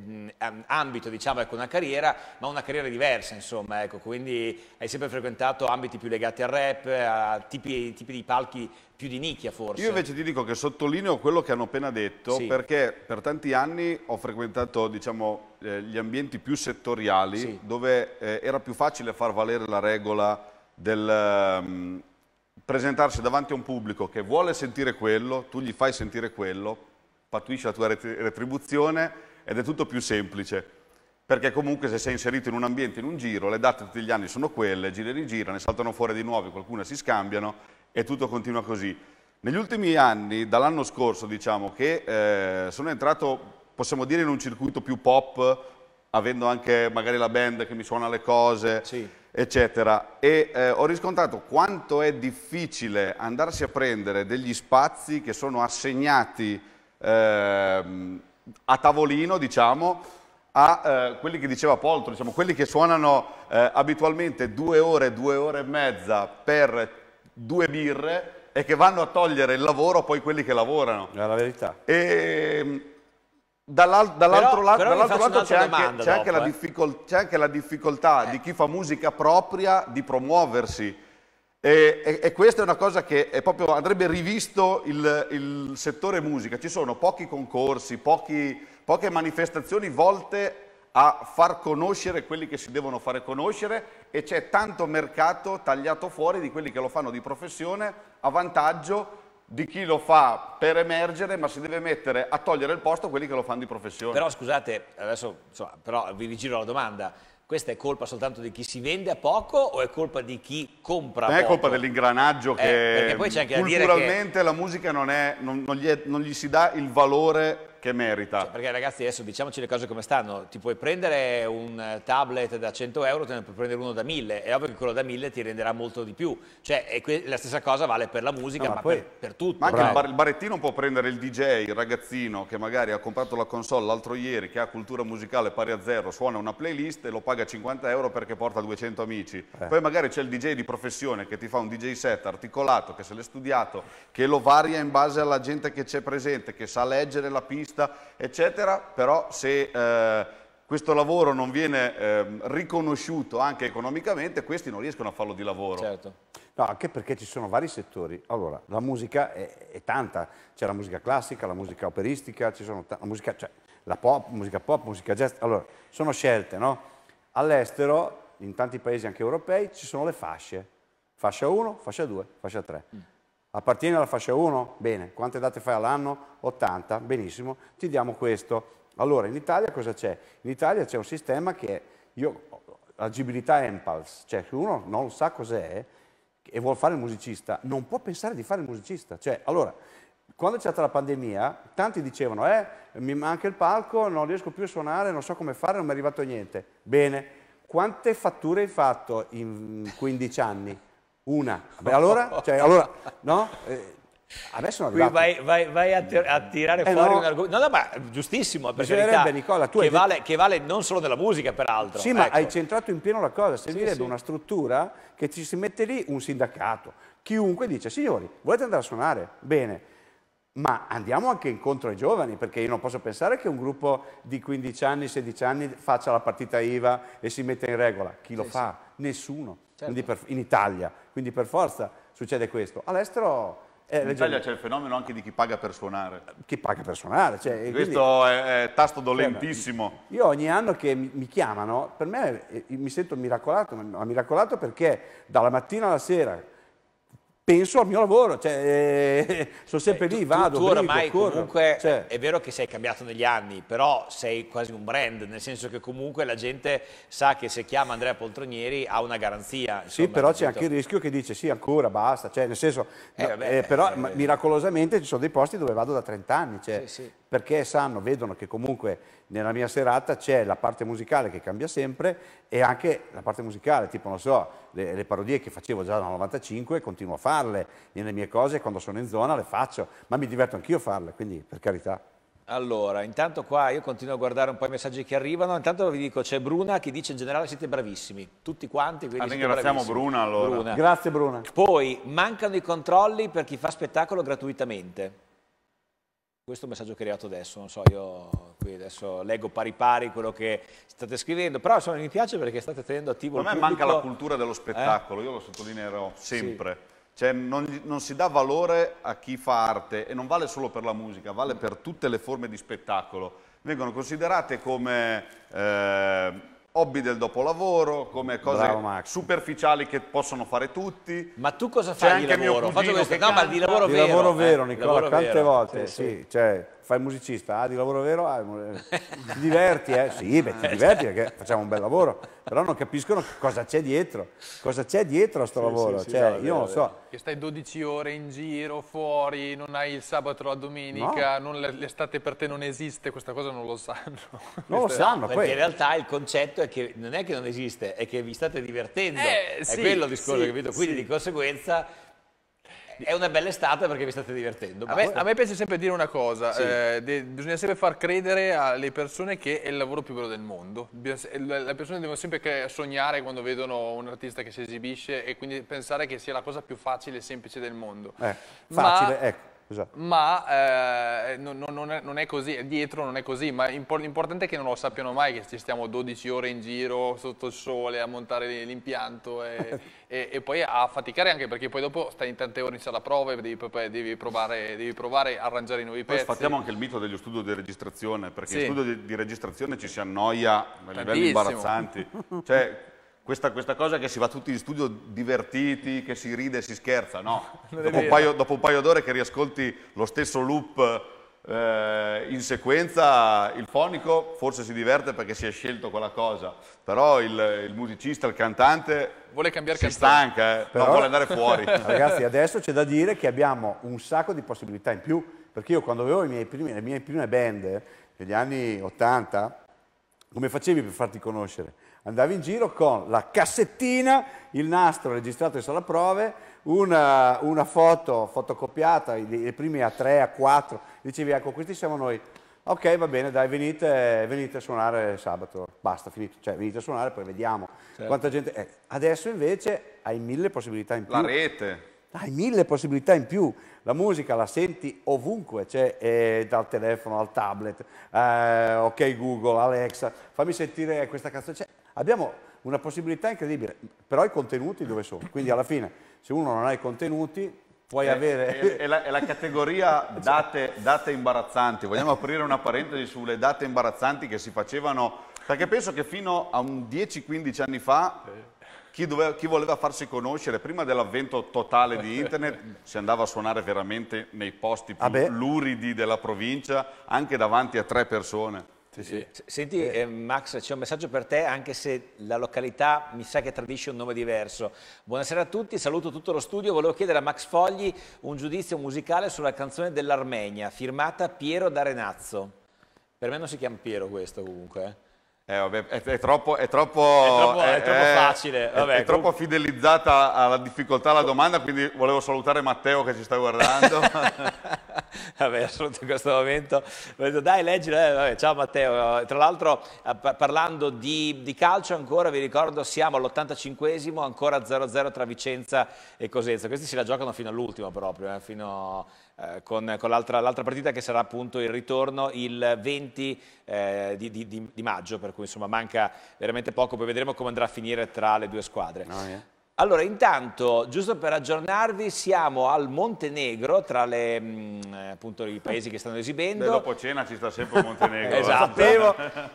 ambito, diciamo, ecco, una carriera, ma una carriera diversa, insomma, ecco, quindi hai sempre frequentato ambiti più legati al rap, a tipi, tipi di palchi più di nicchia forse. Io invece ti dico che sottolineo quello che hanno appena detto, sì. perché per tanti anni ho frequentato, diciamo, eh, gli ambienti più settoriali, sì. dove eh, era più facile far valere la regola del... Um, presentarsi davanti a un pubblico che vuole sentire quello, tu gli fai sentire quello, pattuisci la tua retribuzione ed è tutto più semplice, perché comunque se sei inserito in un ambiente, in un giro, le date tutti gli anni sono quelle, gira e rigira, ne saltano fuori di nuovi, qualcuna si scambiano e tutto continua così. Negli ultimi anni, dall'anno scorso diciamo che eh, sono entrato, possiamo dire, in un circuito più pop, avendo anche magari la band che mi suona le cose, sì. eccetera. E eh, ho riscontrato quanto è difficile andarsi a prendere degli spazi che sono assegnati eh, a tavolino, diciamo, a eh, quelli che diceva Poltro, diciamo, quelli che suonano eh, abitualmente due ore, due ore e mezza per due birre e che vanno a togliere il lavoro poi quelli che lavorano. È la verità. E, ehm, dall'al- dall'altro, però, la- però dall'altro lato c'è anche, c'è, dopo, anche eh. difficol- c'è anche, la difficoltà di eh. chi fa musica propria di promuoversi e, e, e, questa è una cosa che proprio, andrebbe rivisto il, il, settore musica. Ci sono pochi concorsi, pochi, poche manifestazioni volte a far conoscere quelli che si devono fare conoscere e c'è tanto mercato tagliato fuori di quelli che lo fanno di professione a vantaggio di chi lo fa per emergere ma si deve mettere a togliere il posto quelli che lo fanno di professione. Però scusate, adesso insomma, però vi rigiro la domanda, questa è colpa soltanto di chi si vende a poco o è colpa di chi compra non poco? È colpa dell'ingranaggio eh, che eh, poi culturalmente che... la musica non, è, non, non, gli è, non gli si dà il valore che merita. Cioè, perché ragazzi adesso diciamoci le cose come stanno, ti puoi prendere un eh, tablet da 100 euro, te ne puoi prendere uno da 1000, è ovvio che quello da 1000 ti renderà molto di più, cioè la stessa cosa vale per la musica, no, ma, ma poi, per, per, tutto. Ma anche il, bar, il, barettino può prendere il DJ, il ragazzino che magari ha comprato la console l'altro ieri, che ha cultura musicale pari a zero, suona una playlist e lo paga 50 euro perché porta 200 amici. Eh. Poi magari c'è il DJ di professione che ti fa un DJ set articolato, che se l'è studiato, che lo varia in base alla gente che c'è presente, che sa leggere la pista, musicista, eccetera, però se eh, questo lavoro non viene eh, riconosciuto anche economicamente, questi non riescono a farlo di lavoro. Certo. No, anche perché ci sono vari settori. Allora, la musica è, è tanta, c'è la musica classica, la musica operistica, ci sono la musica, cioè, la pop, musica pop, musica jazz. Allora, sono scelte, no? All'estero, in tanti paesi anche europei, ci sono le fasce. Fascia 1, fascia 2, fascia 3. Mm. Appartiene alla fascia 1? Bene. Quante date fai all'anno? 80. Benissimo. Ti diamo questo. Allora, in Italia cosa c'è? In Italia c'è un sistema che io, agibilità impulse, cioè se uno non sa cos'è e vuole fare il musicista, non può pensare di fare il musicista. Cioè, allora, quando c'è stata la pandemia, tanti dicevano, eh, mi manca il palco, non riesco più a suonare, non so come fare, non mi è arrivato niente. Bene, quante fatture hai fatto in 15 anni? Una. Beh, allora, cioè, allora, no? Eh, Adesso Qui vai, vai, vai a, tir a, tirare eh fuori no. un argomento. No, no, ma giustissimo, per carità, Nicola, tu che, hai... vale, che vale non solo della musica, peraltro. Sì, ecco. ma hai centrato in pieno la cosa. Servirebbe sì, sì. una struttura che ci si mette lì un sindacato. Chiunque dice, signori, volete andare a suonare? Bene. Ma andiamo anche incontro ai giovani, perché io non posso pensare che un gruppo di 15 anni, 16 anni faccia la partita IVA e si metta in regola. Chi lo sì, fa? Nessuno certo. per, in Italia, quindi per forza succede questo. All'estero eh, in Italia c'è il fenomeno anche di chi paga per suonare. Eh, chi paga per suonare. Cioè, Questo quindi, è, è, tasto cioè, dolentissimo. io ogni anno che mi chiamano, per me eh, mi sento miracolato, ma miracolato perché dalla mattina alla sera penso al mio lavoro, cioè, eh, sono sempre eh, lì, tu, vado. Tu oramai brigo, comunque eh, cioè. è vero che sei cambiato negli anni, però sei quasi un brand, nel senso che comunque la gente sa che se chiama Andrea Poltronieri ha una garanzia. Insomma, sì, però c'è anche il rischio che dice sì ancora, basta, cioè, nel senso, eh, vabbè, eh, però vabbè. Eh, miracolosamente ci sono dei posti dove vado da 30 anni, cioè, sì, sì perché sanno, vedono che comunque nella mia serata c'è la parte musicale che cambia sempre e anche la parte musicale, tipo non so, le, le parodie che facevo già dal 95 continuo a farle nelle mie cose, quando sono in zona le faccio, ma mi diverto anch'io a farle, quindi per carità. Allora, intanto qua io continuo a guardare un po' i messaggi che arrivano, intanto vi dico c'è Bruna che dice in generale siete bravissimi, tutti quanti. Quindi ah, ringraziamo Bruna allora. Bruna. Grazie Bruna. Poi mancano i controlli per chi fa spettacolo gratuitamente. Questo è un messaggio che è arrivato adesso, non so, io qui adesso leggo pari pari quello che state scrivendo, però insomma mi piace perché state tenendo attivo il pubblico. A me manca la cultura dello eh? spettacolo, eh? io lo sottolineerò sempre. Sì. Cioè, non, non, si dà valore a chi fa arte e non vale solo per la musica, vale per tutte le forme di spettacolo. Vengono considerate come eh, hobby del dopo lavoro, come cose Bravo, superficiali che possono fare tutti. Ma tu cosa fai C'è anche di lavoro? Mio Faccio questo, no, ma di lavoro di vero. Lavoro vero, eh? Nicola, lavoro quante vero. volte? Sì, sì. Cioè, fai musicista, ah, di lavoro vero, ah, eh, ti diverti, eh? Sì, beh, ti diverti perché facciamo un bel lavoro, però non capiscono cosa c'è dietro, cosa c'è dietro a questo sì, lavoro, sì, sì, cioè, io non lo eh, so. Che stai 12 ore in giro, fuori, non hai il sabato, o la domenica, no. l'estate per te non esiste, questa cosa non lo sanno. Non lo sanno, poi. in realtà il concetto è che non è che non esiste, è che vi state divertendo, eh, è quello il discorso, capito? Quindi di conseguenza è una bella estate perché vi state divertendo. A me, ah, a me piace sempre dire una cosa, sì. eh, de, bisogna sempre far credere alle persone che è il lavoro più bello del mondo. Le persone devono sempre sognare quando vedono un artista che si esibisce e quindi pensare che sia la cosa più facile e semplice del mondo. Eh, facile, Ma, ecco scusate. Esatto. Ma eh, non, non, è, non, è, così, dietro non è così, ma l'importante è che non lo sappiano mai che ci stiamo 12 ore in giro sotto il sole a montare l'impianto e, e, e, poi a faticare anche perché poi dopo stai in tante ore in sala prova e devi, devi, provare, devi provare a arrangiare i nuovi pezzi. Poi sfattiamo anche il mito dello studio di registrazione perché sì. il studio di, di, registrazione ci si annoia a livelli imbarazzanti. Cioè, questa, questa, cosa che si va tutti in studio divertiti, che si ride e si scherza, no? Dopo un, paio, dopo un paio d'ore che riascolti lo stesso loop eh, in sequenza il fonico forse si diverte perché si è scelto quella cosa, però il, il musicista, il cantante vuole cambiare si stanca, eh. però, no, vuole andare fuori. Ragazzi, adesso c'è da dire che abbiamo un sacco di possibilità in più, perché io quando avevo primi, le mie prime band negli anni 80, come facevi per farti conoscere? Andavi in giro con la cassettina, il nastro registrato in sala prove, una, eh, una foto fotocopiata, i, i primi a 3, a 4, dicevi ecco questi siamo noi, ok va bene dai venite, venite, a suonare sabato, basta finito, cioè venite a suonare poi vediamo certo. quanta gente... Eh, adesso invece hai mille possibilità in più. La rete. Hai mille possibilità in più, la musica la senti ovunque, cioè eh, dal telefono al tablet, eh, ok Google, Alexa, fammi sentire questa canzone, cioè, Abbiamo una possibilità incredibile, però i contenuti dove sono? Quindi alla fine, se uno non ha i contenuti, puoi è, eh, avere... È, è, la, è, la, categoria date, date imbarazzanti. Vogliamo aprire una parentesi sulle date imbarazzanti che si facevano... Perché penso che fino a 10-15 anni fa chi, doveva, chi, voleva farsi conoscere prima dell'avvento totale di internet si andava a suonare veramente nei posti più ah luridi della provincia anche davanti a tre persone sì, sì. Eh, senti eh. eh, Max, c'è un messaggio per te, anche se la località mi sa che tradisce un nome diverso. Buonasera a tutti, saluto tutto lo studio, volevo chiedere a Max Fogli un giudizio musicale sulla canzone dell'Armenia, firmata Piero da Renazzo. Per me non si chiama Piero questo comunque. Eh. Eh, vabbè, è, è, troppo, è, troppo, è, troppo, eh, eh, facile. Vabbè, è, troppo fidelizzata alla difficoltà la domanda, quindi volevo salutare Matteo che ci sta guardando. vabbè, assoluto in questo momento. Dai, leggi. Eh, ciao Matteo. Tra l'altro, eh, parlando di, di, calcio ancora, vi ricordo, siamo all'85esimo, ancora 0-0 tra Vicenza e Cosenza. Questi si la giocano fino all'ultimo proprio, eh, fino eh, con, con l'altra, partita che sarà appunto il ritorno il 20 eh, di, di, di, maggio, per cui insomma manca veramente poco, poi vedremo come andrà a finire tra le due squadre. No, yeah. Allora, intanto, giusto per aggiornarvi, siamo al Montenegro, tra le, mm, appunto, i paesi che stanno esibendo. Beh, dopo cena ci sta sempre il Montenegro. esatto. Eh.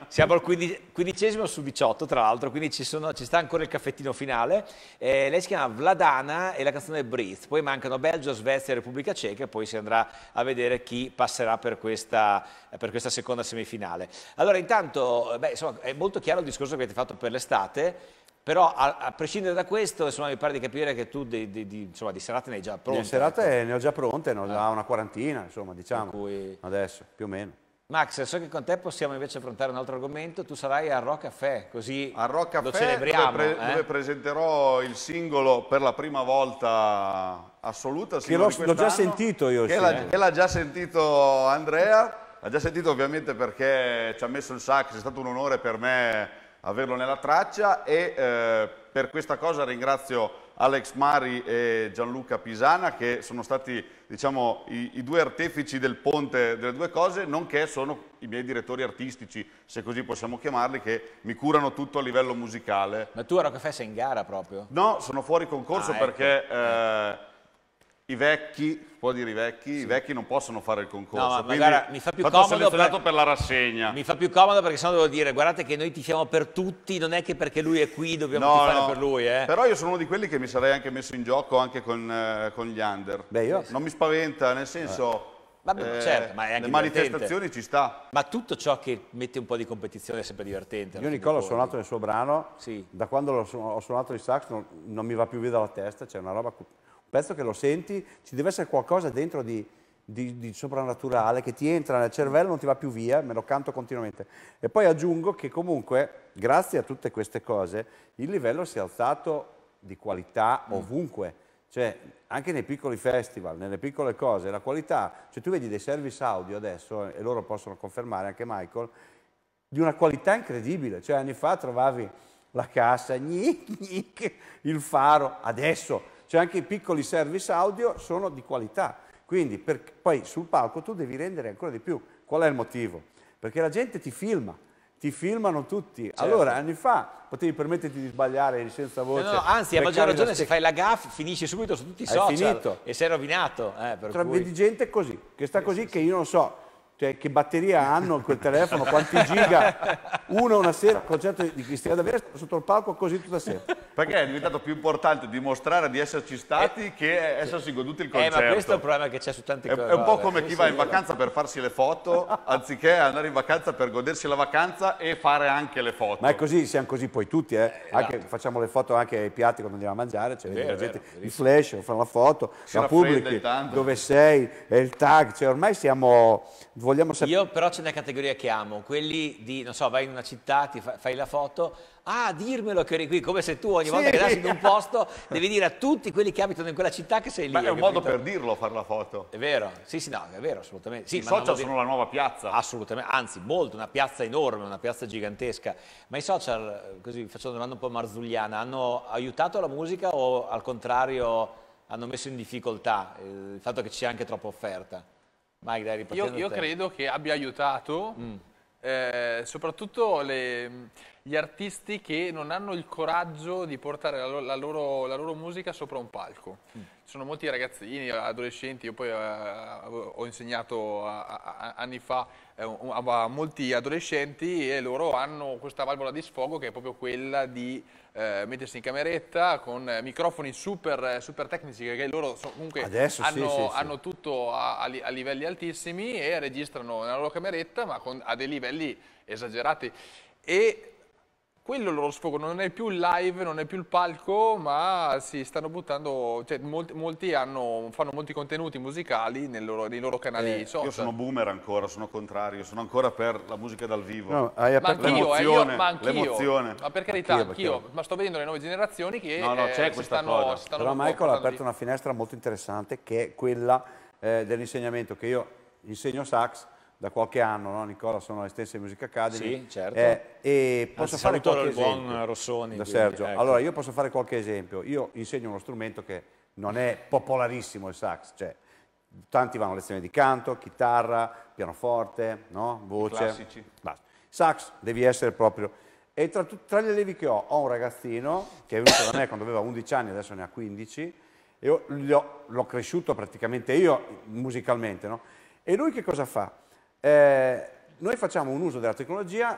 siamo al quindicesimo su 18, tra l'altro, quindi ci, sono, ci, sta ancora il caffettino finale. Eh, lei si chiama Vladana e la canzone è Breathe. Poi mancano Belgio, Svezia e Repubblica Ceca e poi si andrà a vedere chi passerà per questa, per questa seconda semifinale. Allora, intanto, eh, beh, insomma, è molto chiaro il discorso che avete fatto per l'estate però a, a prescindere da questo, insomma, mi pare di capire che tu di, di, di, insomma, di serate ne hai già pronte. Di serate ne ho già pronte, ne ho già una quarantina, insomma, diciamo, cui... adesso, più o meno. Max, so che con te possiamo invece affrontare un altro argomento, tu sarai a Rock Café, così a Rock Café, lo celebriamo. Dove, pre eh? dove, presenterò il singolo per la prima volta assoluta. Che l'ho, già sentito io. Che, sì, eh. che l'ha già sentito Andrea, l'ha già sentito ovviamente perché ci ha messo il sax, è stato un onore per me averlo nella traccia e eh, per questa cosa ringrazio Alex Mari e Gianluca Pisana che sono stati diciamo, i, i, due artefici del ponte delle due cose, nonché sono i miei direttori artistici, se così possiamo chiamarli, che mi curano tutto a livello musicale. Ma tu a Roccafè sei in gara proprio? No, sono fuori concorso ah, perché ecco. eh, i vecchi può dire i vecchi, sì. i vecchi non possono fare il concorso. No, ma magari mi fa più comodo per, per la rassegna. Mi fa più comodo perché sennò devo dire guardate che noi ti siamo per tutti, non è che perché lui è qui dobbiamo no, tifare no. per lui. Eh. Però io sono uno di quelli che mi sarei anche messo in gioco anche con, eh, con gli under. Beh, io... Eh, non mi spaventa, nel senso... Vabbè, eh, certo, ma è anche le manifestazioni ci sta. Ma tutto ciò che mette un po' di competizione è sempre divertente. Io Nicola ho suonato nel suo brano, sì. da quando ho suonato il sax non, non mi va più via dalla testa, c'è cioè una roba pezzo che lo senti, ci deve essere qualcosa dentro di, di, di, soprannaturale che ti entra nel cervello, non ti va più via, me lo canto continuamente. E poi aggiungo che comunque, grazie a tutte queste cose, il livello si è alzato di qualità mm. ovunque. Mm. Cioè, anche nei piccoli festival, nelle piccole cose, la qualità, cioè tu vedi dei service audio adesso, eh, e loro possono confermare, anche Michael, di una qualità incredibile. Cioè, anni fa trovavi la cassa, gnic, gnic, il faro, adesso cioè anche i piccoli service audio sono di qualità, quindi per, poi sul palco tu devi rendere ancora di più. Qual è il motivo? Perché la gente ti filma, ti filmano tutti. Certo. Allora, anni fa potevi permetterti di sbagliare senza voce. No, no, anzi, a maggior ragione se fai la gaff finisci subito su tutti i Hai social finito. e sei rovinato. Eh, per Tra, cui... Vedi gente così, che sta così, sì, sì, che io non so cioè che batteria hanno quel telefono, quanti giga, uno una sera, concerto di Cristiano D'Avera sotto il palco così tutta sera. Perché è diventato più importante dimostrare di esserci stati eh, che essersi goduti il concerto. Eh, ma questo è un problema che c'è su tante cose. È, è un po' come chi va in vacanza per farsi le foto, anziché andare in vacanza per godersi la vacanza e fare anche le foto. Ma è così, siamo così poi tutti, eh? eh anche, esatto. facciamo le foto anche ai piatti quando andiamo a mangiare, cioè vero, la gente vero, in flash, fanno la foto, si la pubblica, dove sei, è il tag, cioè ormai siamo vogliamo sapere... Io però c'è una categoria che amo, quelli di, non so, vai in una città, ti fa, fai la foto, ah dirmelo che eri qui, come se tu ogni sì. volta che andassi in un posto devi dire a tutti quelli che abitano in quella città che sei lì. Ma è un modo per dirlo, fare la foto. È vero, sì sì, no, è vero, assolutamente. Sì, I social sono la nuova piazza. Assolutamente, anzi molto, una piazza enorme, una piazza gigantesca. Ma i social, così faccio una domanda un po' marzulliana, hanno aiutato la musica o al contrario hanno messo in difficoltà eh, il fatto che c'è anche troppa offerta? Mike, io, io credo che abbia aiutato mm. eh, soprattutto le, gli artisti che non hanno il coraggio di portare la, la, loro, la loro, musica sopra un palco. Mm. Ci sono molti ragazzini, adolescenti, io poi eh, ho insegnato a, a, anni fa eh, a, molti adolescenti e loro hanno questa valvola di sfogo che è proprio quella di eh, mettersi in cameretta con microfoni super, super tecnici che loro so, comunque Adesso, hanno, sì, sì, sì. tutto a, a livelli altissimi e registrano nella loro cameretta ma con, a dei livelli esagerati. E quello è il loro sfogo, non è più il live, non è più il palco, ma si stanno buttando, cioè molti, molti hanno, fanno molti contenuti musicali loro, nei loro canali eh, social. Io sono boomer ancora, sono contrario, sono ancora per la musica dal vivo. No, hai aperto eh, l'emozione, eh, ma l'emozione. Ma per carità, anch'io, anch ma sto vedendo le nuove generazioni che no, no, eh, si stanno, si stanno Però Michael ha aperto una finestra molto interessante che è quella eh, dell'insegnamento, che io insegno sax, da qualche anno, no? Nicola, sono le stesse Music Academy. Sì, certo. Eh, e posso Anzi, fare qualche il esempio. buon Rossoni. Da Sergio. Quindi, ecco. Allora, io posso fare qualche esempio. Io insegno uno strumento che non è popolarissimo, il sax, cioè tanti vanno a lezioni di canto, chitarra, pianoforte, no? voce. Classici. Basta. Sax devi essere proprio... E tra, tra gli allievi che ho, ho un ragazzino che è venuto da me quando aveva 11 anni, adesso ne ha 15, e l'ho cresciuto praticamente io musicalmente, no? E lui che cosa fa? Eh, noi facciamo un uso della tecnologia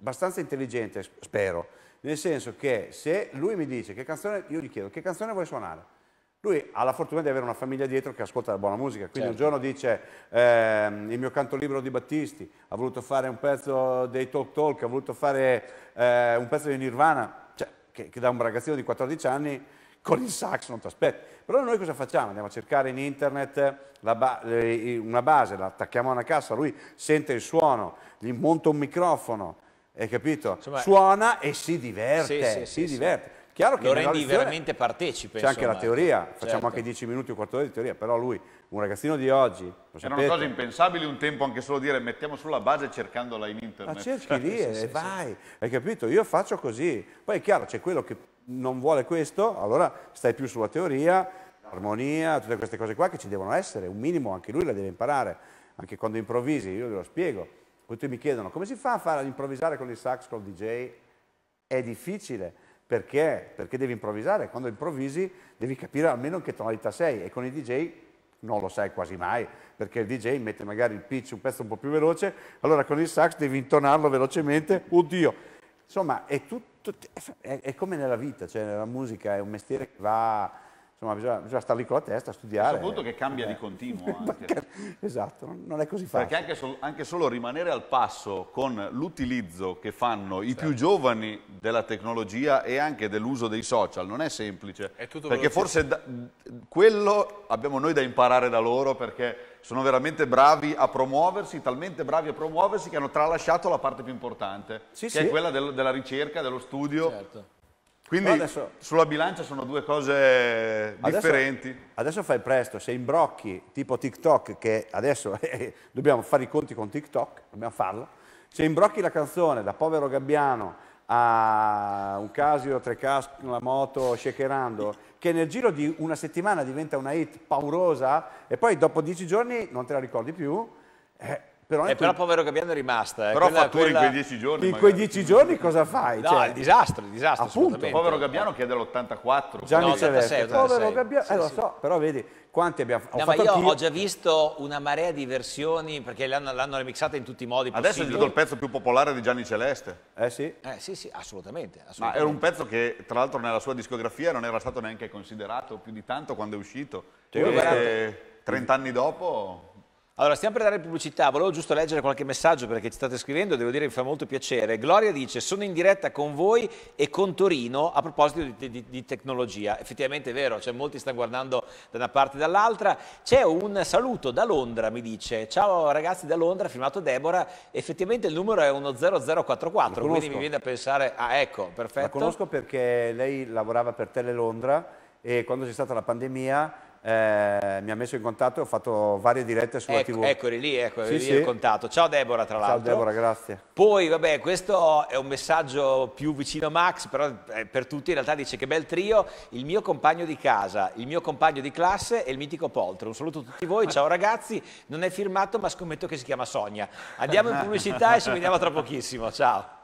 abbastanza intelligente, spero, nel senso che se lui mi dice che canzone, io gli chiedo che canzone vuoi suonare, lui ha la fortuna di avere una famiglia dietro che ascolta la buona musica, quindi certo. un giorno dice ehm, il mio canto libero di Battisti, ha voluto fare un pezzo dei Talk Talk, ha voluto fare eh, un pezzo di Nirvana, cioè, che, che, da un ragazzino di 14 anni con il sax non ti aspetti. Allora noi cosa facciamo? Andiamo a cercare in internet ba eh, una base, la attacchiamo a una cassa, lui sente il suono, gli monta un microfono, hai capito? Insomma, Suona e si diverte, sì, sì, si sì, diverte. Chiaro che lo rendi veramente partecipe. C'è anche la teoria, certo. facciamo anche 10 minuti o quarto d'ora di teoria, però lui, un ragazzino di oggi... Lo Erano sapete, cose impensabili un tempo anche solo dire mettiamo sulla base cercandola in internet. Ma cerchi lì e vai, hai capito? Io faccio così. Poi è chiaro, c'è quello che non vuole questo, allora stai più sulla teoria, l'armonia, tutte queste cose qua che ci devono essere, un minimo anche lui la deve imparare, anche quando improvvisi, io glielo spiego. Tutti mi chiedono come si fa a fare ad improvvisare con il sax, col DJ? È difficile, perché? Perché devi improvvisare, quando improvvisi devi capire almeno in che tonalità sei e con i DJ non lo sai quasi mai, perché il DJ mette magari il pitch un pezzo un po' più veloce, allora con il sax devi intonarlo velocemente, oddio. Insomma, è tutto tutti, è, è, come nella vita, cioè la musica è un mestiere che va insomma bisogna, bisogna stare lì con la testa, studiare. Soprattutto che cambia eh. di continuo. Anche. esatto, non è così facile. Perché anche, sol anche solo rimanere al passo con l'utilizzo che fanno i più certo. giovani della tecnologia e anche dell'uso dei social non è semplice. È tutto perché forse quello abbiamo noi da imparare da loro perché sono veramente bravi a promuoversi, talmente bravi a promuoversi che hanno tralasciato la parte più importante, sì, che sì. è quella del, della ricerca, dello studio. Certo quindi adesso, sulla bilancia sono due cose differenti. Adesso, adesso fai presto, se imbrocchi tipo TikTok, che adesso eh, dobbiamo fare i conti con TikTok, dobbiamo farlo, se imbrocchi la canzone da Povero Gabbiano a un Casio, tre caschi, una moto, shakerando, che nel giro di una settimana diventa una hit paurosa e poi dopo dieci giorni non te la ricordi più, eh, però, eh, tu... povero Gabbiano è rimasta. Eh. Però quella, fatturi quella... in quei dieci giorni. In quei dieci giorni cosa fai? No, cioè... il disastro, il disastro. Appunto. Povero Gabbiano che è dell'84. Gianni no, Povero Gabbiano, sì, eh, lo so, però vedi, quanti abbiamo fatto? No, ma io ho già visto una marea di versioni, perché l'hanno, l'hanno remixata in tutti i modi Adesso è diventato il pezzo più popolare di Gianni Celeste. Eh sì. Eh sì, sì, assolutamente. assolutamente. Ma era un pezzo che, tra l'altro, nella sua discografia non era stato neanche considerato più di tanto quando è uscito. Cioè, e... 30 anni dopo... Allora, stiamo per dare pubblicità, volevo giusto leggere qualche messaggio perché ci state scrivendo, devo dire che mi fa molto piacere. Gloria dice, sono in diretta con voi e con Torino a proposito di, di, di tecnologia. Effettivamente è vero, cioè molti stanno guardando da una parte e dall'altra. C'è un saluto da Londra, mi dice, ciao ragazzi da Londra, firmato Deborah, effettivamente il numero è uno 0044, quindi mi viene a pensare, ah ecco, perfetto. La conosco perché lei lavorava per Tele Londra e quando c'è stata la pandemia eh, mi ha messo in contatto e ho fatto varie dirette sulla ecco, TV. Eccoli lì, ecco sì, lì sì. il contatto. Ciao Deborah, tra l'altro. Ciao Deborah, grazie. Poi, vabbè, questo è un messaggio più vicino a Max, però eh, per tutti in realtà dice che bel trio, il mio compagno di casa, il mio compagno di classe e il mitico Poltro. Un saluto a tutti voi, ciao ragazzi, non è firmato ma scommetto che si chiama Sonia. Andiamo in pubblicità e ci vediamo tra pochissimo, ciao.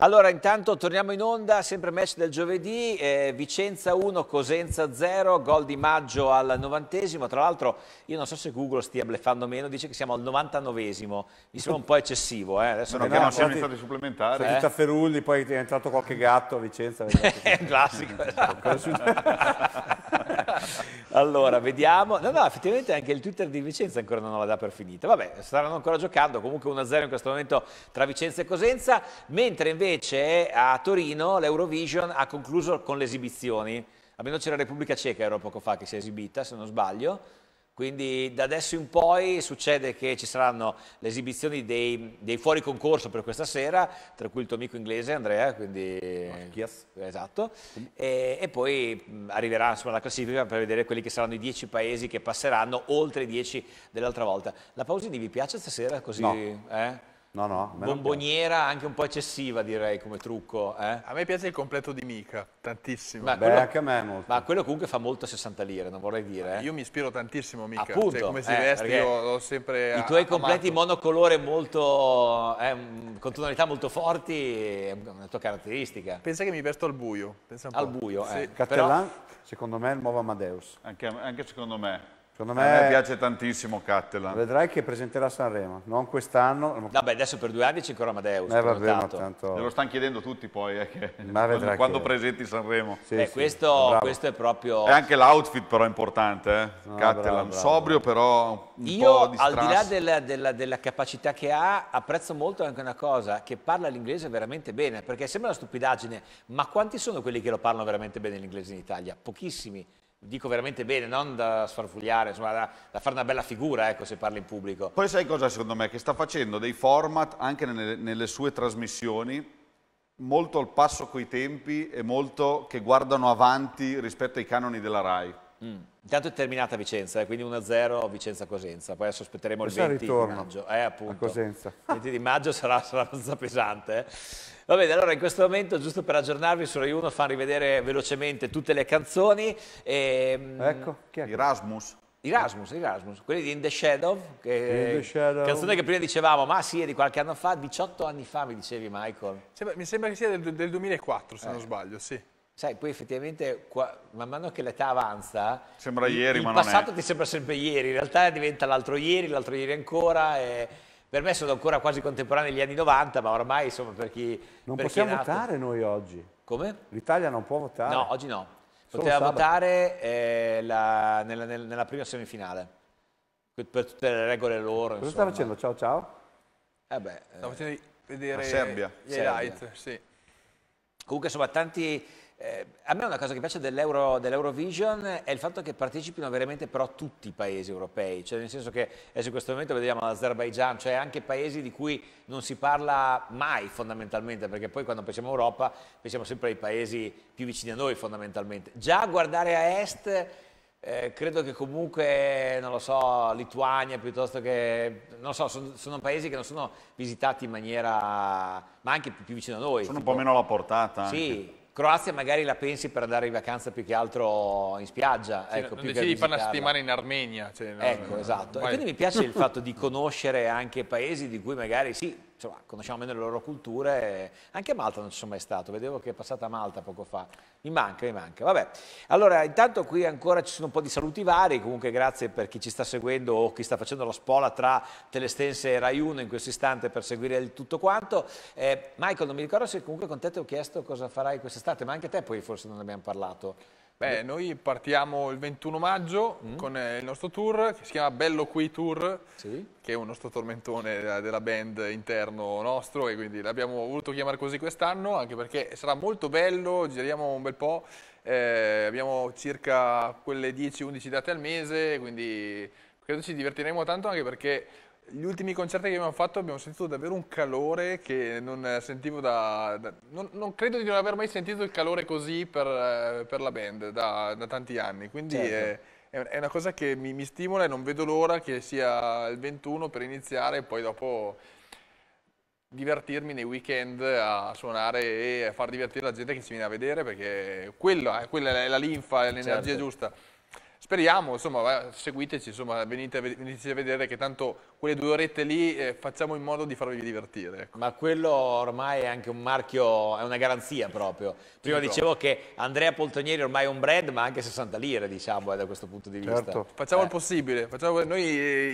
Allora intanto torniamo in onda, sempre match del giovedì, eh, Vicenza 1, Cosenza 0, gol di maggio al novantesimo, tra l'altro io non so se Google stia bleffando o meno, dice che siamo al 99esimo, mi sembra un po' eccessivo. Eh. Adesso eh, no, non siamo stati stati supplementari. eh? a Ferulli, poi è entrato qualche gatto a Vicenza. È classico. Esatto. Allora, vediamo. No, no, effettivamente anche il Twitter di Vicenza ancora non la dà per finita. Vabbè, staranno ancora giocando. Comunque 1-0 in questo momento tra Vicenza e Cosenza. Mentre invece a Torino l'Eurovision ha concluso con le esibizioni. Almeno c'era la Repubblica Ceca, ero poco fa, che si è esibita, se non sbaglio. Quindi da adesso in poi succede che ci saranno le esibizioni dei, dei fuori concorso per questa sera, tra cui il tuo amico inglese Andrea, quindi... Yes. Esatto. E, e poi arriverà insomma, la classifica per vedere quelli che saranno i dieci paesi che passeranno oltre i dieci dell'altra volta. La Pausini vi piace stasera così? No. Eh? No, no, bomboniera anche un po' eccessiva direi come trucco. Eh? A me piace il completo di Mica, tantissimo. Ma Beh, quello, anche a me molto. Ma quello comunque fa molto a 60 lire, non vorrei dire. Eh? Io mi ispiro tantissimo a Mica, Appunto, cioè, come si eh, veste io l'ho sempre I tuoi amato. completi monocolore molto, eh, con tonalità molto forti è una tua caratteristica. Pensa che mi vesto al buio. al buio, eh. sì. Cattelan, Però... secondo me è il nuovo Amadeus. Anche, anche secondo me. Secondo me, me, piace tantissimo Cattelan. Vedrai che presenterà Sanremo, non quest'anno. Vabbè, adesso per due anni c'è ancora Amadeus. Eh, vabbè, ma tanto... Me lo stanno chiedendo tutti poi, eh, che... quando, quando che... presenti Sanremo. Sì, Beh, sì. Questo, questo, è proprio... E anche l'outfit però è importante, eh? No, Cattelan, sobrio però un Io, po' Io, al di là della, della, della, capacità che ha, apprezzo molto anche una cosa, che parla l'inglese veramente bene, perché sembra una stupidaggine, ma quanti sono quelli che lo parlano veramente bene l'inglese in Italia? Pochissimi dico veramente bene, non da sfarfugliare, insomma, da, da, fare una bella figura ecco, se parli in pubblico. Poi sai cosa secondo me? Che sta facendo dei format anche nelle, nelle sue trasmissioni molto al passo coi tempi e molto che guardano avanti rispetto ai canoni della RAI. Mm. Intanto è terminata Vicenza, eh, quindi 1-0 Vicenza-Cosenza, poi adesso aspetteremo il 20 di maggio. Eh, appunto. A Cosenza. Il 20 di maggio sarà, sarà abbastanza pesante. Eh. Va bene, allora in questo momento, giusto per aggiornarvi, su Rai 1 fanno rivedere velocemente tutte le canzoni. E, ehm, ecco, chi è? Erasmus. Erasmus, Erasmus, quelli di In the Shadow, che, In the Shadow. canzone che prima dicevamo, ma sì, è di qualche anno fa, 18 anni fa mi dicevi Michael. Sembra, mi sembra che sia del, del 2004 se eh. non sbaglio, sì. Sai, poi effettivamente, qua, man mano che l'età avanza, sembra ieri, il, ma il passato ti sembra sempre ieri, in realtà diventa l'altro ieri, l'altro ieri ancora. E, per me sono ancora quasi contemporanei gli anni 90, ma ormai insomma per chi... Non per possiamo chi nato... votare noi oggi. Come? L'Italia non può votare. No, oggi no. Poteva votare eh, la, nella, nella, prima semifinale, per tutte le regole loro. Cosa sta facendo? Ciao ciao? Eh beh, eh... facendo vedere la Serbia. gli highlight, sì. Comunque insomma tanti eh, a me una cosa che piace dell'Euro, dell'Eurovision è il fatto che partecipino veramente però tutti i paesi europei, cioè nel senso che adesso in questo momento vediamo l'Azerbaigian, cioè anche paesi di cui non si parla mai fondamentalmente, perché poi quando pensiamo a Europa pensiamo sempre ai paesi più vicini a noi fondamentalmente. Già guardare a est eh, credo che comunque, non lo so, Lituania piuttosto che, non so, sono, sono paesi che non sono visitati in maniera, ma anche più, più vicino a noi. Sono tipo, un po' meno alla portata. Sì, anche. Croazia magari la pensi per andare in vacanza più che altro in spiaggia. Cioè, ecco, non più decidi di fare una settimana in Armenia. Cioè, no, ecco, no, no, esatto. quindi mi piace il fatto di conoscere anche paesi di cui magari sì, insomma, conosciamo meno le loro culture, eh, anche a Malta non ci sono mai stato, vedevo che è passata a Malta poco fa, mi manca, mi manca, vabbè. Allora, intanto qui ancora ci sono un po' di saluti vari, comunque grazie per chi ci sta seguendo o chi sta facendo la spola tra Telestense e Rai 1 in questo istante per seguire il tutto quanto. Eh, Michael, non mi ricordo se comunque con te ti ho chiesto cosa farai quest'estate, ma anche te poi forse non ne abbiamo parlato. Beh, noi partiamo il 21 maggio mm. con eh, il nostro tour che si chiama Bello Qui Tour, sì. che è un nostro tormentone eh, della band interno nostro e quindi l'abbiamo voluto chiamare così quest'anno anche perché sarà molto bello, giriamo un bel po', eh, abbiamo circa quelle 10-11 date al mese, quindi credo ci divertiremo tanto anche perché gli ultimi concerti che abbiamo fatto abbiamo sentito davvero un calore che non eh, sentivo da... da non, non, credo di non aver mai sentito il calore così per, eh, per la band da, da, tanti anni, quindi certo. Eh, è, è, una cosa che mi, mi stimola e non vedo l'ora che sia il 21 per iniziare e poi dopo divertirmi nei weekend a suonare e a far divertire la gente che ci viene a vedere perché quello, quella è la linfa, è l'energia certo. giusta. Speriamo, insomma, seguiteci, insomma, venite, veniteci a vedere che tanto quelle due orette lì eh, facciamo in modo di farvi divertire. Ecco. Ma quello ormai è anche un marchio, è una garanzia proprio. Prima certo. dicevo che Andrea Poltonieri ormai è un brand, ma anche 60 lire, diciamo, eh, da questo punto di vista. Certo. Facciamo eh. il possibile. Facciamo... Noi,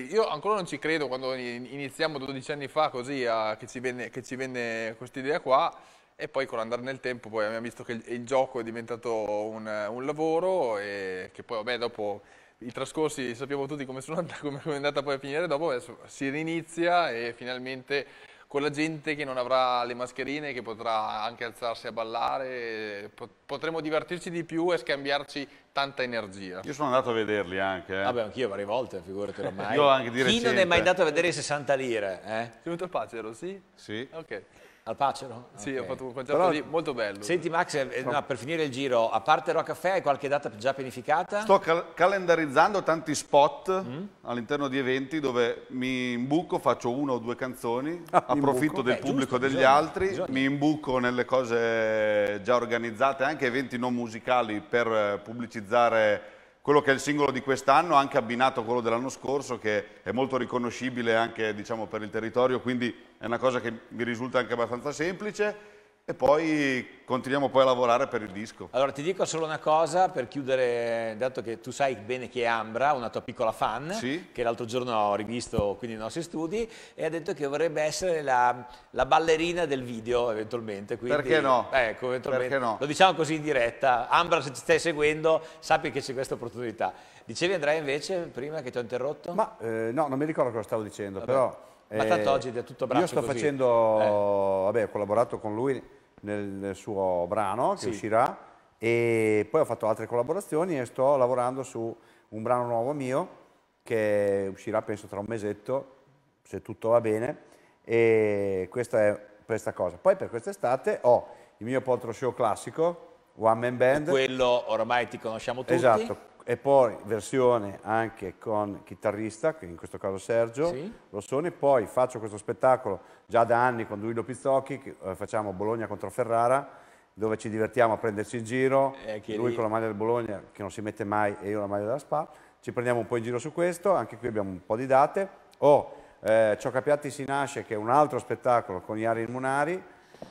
io ancora non ci credo quando iniziamo 12 anni fa così a... che ci venne, venne questa idea qua e poi con l'andare nel tempo poi abbiamo visto che il, il gioco è diventato un, un, lavoro e che poi vabbè dopo i trascorsi sappiamo tutti come, sono, come è andata poi a finire, dopo adesso si rinizia e finalmente con la gente che non avrà le mascherine, che potrà anche alzarsi a ballare, potremo divertirci di più e scambiarci tanta energia. Io sono andato a vederli anche. Eh. Vabbè, anch'io varie volte, figurati ormai. Io anche di Chi recente. non è mai andato a vedere 60 lire? Eh? Sei venuto a ero sì? Sì. Ok. Al Pacero? Sì, okay. ho fatto un concerto Però, lì molto bello. Senti Max, eh, eh, no, per finire il giro, a parte Rocaffè hai qualche data già pianificata? Sto cal calendarizzando tanti spot mm? all'interno di eventi dove mi imbuco, faccio una o due canzoni, ah, approfitto del eh, pubblico giusto, degli bisogna, altri, bisogna. mi imbuco nelle cose già organizzate, anche eventi non musicali per eh, pubblicizzare quello che è il singolo di quest'anno, anche abbinato a quello dell'anno scorso, che è molto riconoscibile anche diciamo, per il territorio, quindi è una cosa che mi risulta anche abbastanza semplice e poi continuiamo poi a lavorare per il disco. Allora ti dico solo una cosa per chiudere, dato che tu sai bene chi è Ambra, una tua piccola fan, sì. che l'altro giorno ho rivisto quindi i nostri studi, e ha detto che vorrebbe essere la, la ballerina del video eventualmente. Quindi, Perché no? Ecco, eventualmente. Perché no? Lo diciamo così in diretta. Ambra, se ci stai seguendo, sappi che c'è questa opportunità. Dicevi Andrea invece, prima che ti ho interrotto? Ma eh, no, non mi ricordo cosa stavo dicendo, Vabbè. però ma eh, tanto oggi è tutto braccio Io sto così. facendo, eh. vabbè, ho collaborato con lui nel, nel suo brano che sì. uscirà e poi ho fatto altre collaborazioni e sto lavorando su un brano nuovo mio che uscirà penso tra un mesetto, se tutto va bene, e questa è questa cosa. Poi per quest'estate ho il mio potro show classico, One Man Band. Quello ormai ti conosciamo tutti. Esatto, e poi versione anche con chitarrista, che in questo caso Sergio sì. Rossoni, poi faccio questo spettacolo già da anni con Duilo Pizzocchi, eh, facciamo Bologna contro Ferrara, dove ci divertiamo a prenderci in giro, eh, lui lì. con la maglia del Bologna che non si mette mai e io la maglia della Spa, ci prendiamo un po' in giro su questo, anche qui abbiamo un po' di date, o oh, eh, Ciò Capiatti si nasce che è un altro spettacolo con Iari Munari,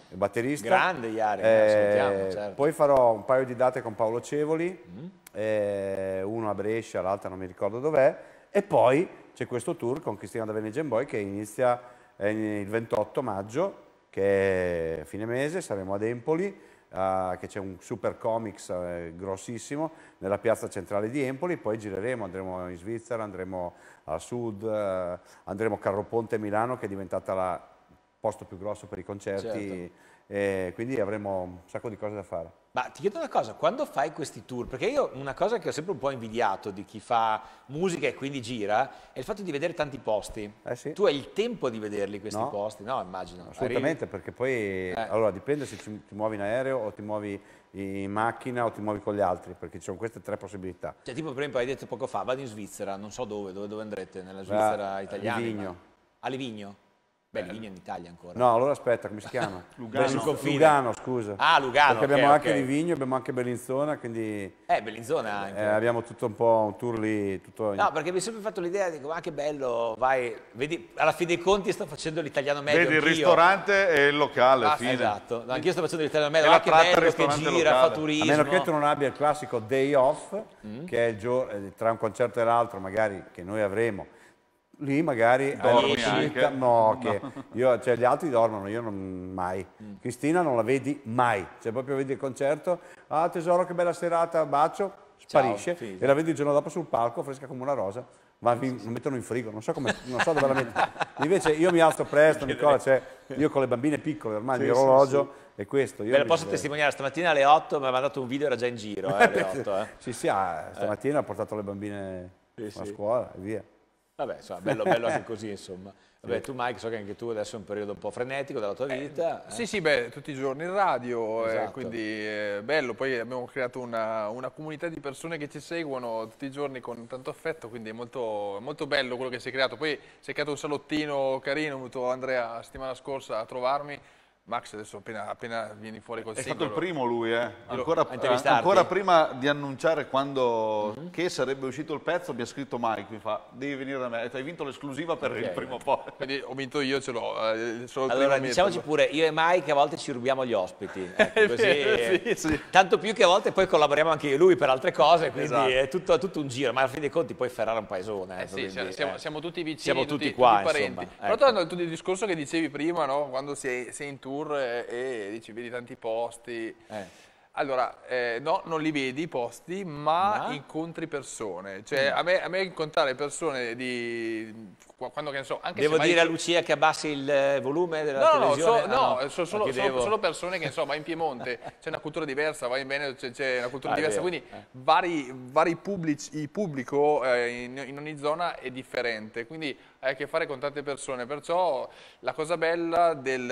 batterista. Grande Iari, eh, eh certo. Poi farò un paio di date con Paolo Cevoli, mm eh, uno a Brescia, l'altro non mi ricordo dov'è, e poi c'è questo tour con Cristina da Venezia Boy che inizia eh, il 28 maggio, che è fine mese, saremo ad Empoli, Uh, che c'è un super comics eh, grossissimo nella piazza centrale di Empoli, poi gireremo, andremo in Svizzera, andremo a sud, uh, andremo a Carroponte Milano che è diventata il posto più grosso per i concerti certo e quindi avremo un sacco di cose da fare. Ma ti chiedo una cosa, quando fai questi tour, perché io una cosa che ho sempre un po' invidiato di chi fa musica e quindi gira, è il fatto di vedere tanti posti. Eh sì. Tu hai il tempo di vederli questi no. posti? No, immagino. Assolutamente, Arrivi. perché poi, eh. allora dipende se ti muovi in aereo o ti muovi in macchina o ti muovi con gli altri, perché ci sono queste tre possibilità. Cioè tipo per esempio hai detto poco fa, vado in Svizzera, non so dove, dove, dove andrete, nella Svizzera italiana? A Livigno. Ma... A Livigno? Beh, eh. in Italia ancora. No, allora aspetta, come si chiama? Lugano. Lugano, scusa. Ah, Lugano. Perché abbiamo okay, anche okay. Vigno, abbiamo anche Bellinzona, quindi... Eh, Bellinzona eh, anche. Eh, abbiamo tutto un po' un tour lì, tutto... No, perché mi è sempre fatto l'idea, dico, ma che bello, vai... Vedi, alla fine dei conti sto facendo l'italiano meglio Vedi, il ristorante e il locale, ah, fine. Esatto, no, anch'io sto facendo l'italiano meglio, ma che bello che gira, locale. fa turismo. A meno che tu non abbia il classico day off, mm. che è il giorno, eh, tra un concerto e l'altro magari, che noi avremo, lì magari dormi anche. no, che io, cioè, gli altri dormono, io non mai. Mm. Cristina non la vedi mai, cioè proprio vedi il concerto, ah tesoro che bella serata, bacio, sparisce Ciao, e la vedi il giorno dopo sul palco, fresca come una rosa, ma mi, mi mettono in frigo, non so, come, non so dove la mettono. Invece io mi alzo presto, Nicola, cioè, io con le bambine piccole ormai, sì, il mio orologio sì, sì. è questo. Io Ve lo posso direi. testimoniare, stamattina alle 8 mi ha mandato un video, era già in giro eh, alle 8. Eh. sì, sì, ah, eh. stamattina eh. ho portato le bambine a scuola e via. Vabbè, insomma, bello, bello anche così, insomma. Vabbè, tu Mike, so che anche tu adesso è un periodo un po' frenetico della tua eh, vita. Eh, eh. Sì, sì, beh, tutti i giorni in radio, eh, esatto. eh, quindi è bello. Poi abbiamo creato una, una, comunità di persone che ci seguono tutti i giorni con tanto affetto, quindi è molto, molto bello quello che si è creato. Poi si è creato un salottino carino, è venuto Andrea la settimana scorsa a trovarmi, Max adesso appena, appena vieni fuori col È singolo. stato il primo lui, eh. ancora, ancora, prima di annunciare quando, mm -hmm. che sarebbe uscito il pezzo mi ha scritto Mike, mi fa devi venire da me, hai vinto l'esclusiva per okay. il primo po'. Quindi ho vinto io, ce l'ho. Eh, allora diciamoci pure, io e Mike a volte ci rubiamo gli ospiti, ecco, così, sì, sì. tanto più che a volte poi collaboriamo anche io e lui per altre cose, quindi esatto. è tutto, tutto, un giro, ma alla fine dei conti poi Ferrara è un paesone. Eh, ecco, sì, quindi, cioè, siamo, eh. siamo, tutti vicini, siamo tutti, tutti qua, tutti parenti. Insomma, ecco. Però tornando al discorso che dicevi prima, no? quando sei, sei in tour, tour e, e dici vedi tanti posti. Eh. Allora, eh, no, non li vedi i posti, ma, ma? incontri persone. Cioè, mm. a, me, a, me, incontrare persone di... Quando che ne so, anche Devo dire mai... a Lucia che abbassi il eh, volume della no, televisione? No, so, ah, no, no eh, so, solo, so, solo, persone che, insomma, in Piemonte c'è una cultura diversa, vai in Veneto c'è una cultura ah, diversa, quindi eh. vari, vari pubblici, il pubblico eh, in, in ogni zona è differente. Quindi hai a che fare con tante persone, perciò la cosa bella del,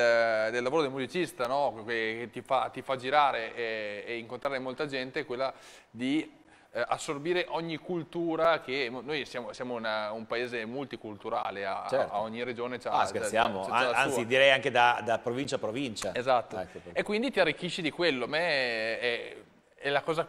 del lavoro del musicista, no? che, ti, fa, ti, fa, girare e, e incontrare molta gente, è quella di eh, assorbire ogni cultura che noi siamo, siamo una, un paese multiculturale a, certo. a ogni regione ah, scherziamo, c'ha, c'ha anzi direi anche da, da, provincia a provincia esatto ecco e quindi ti arricchisci di quello a me è, è la cosa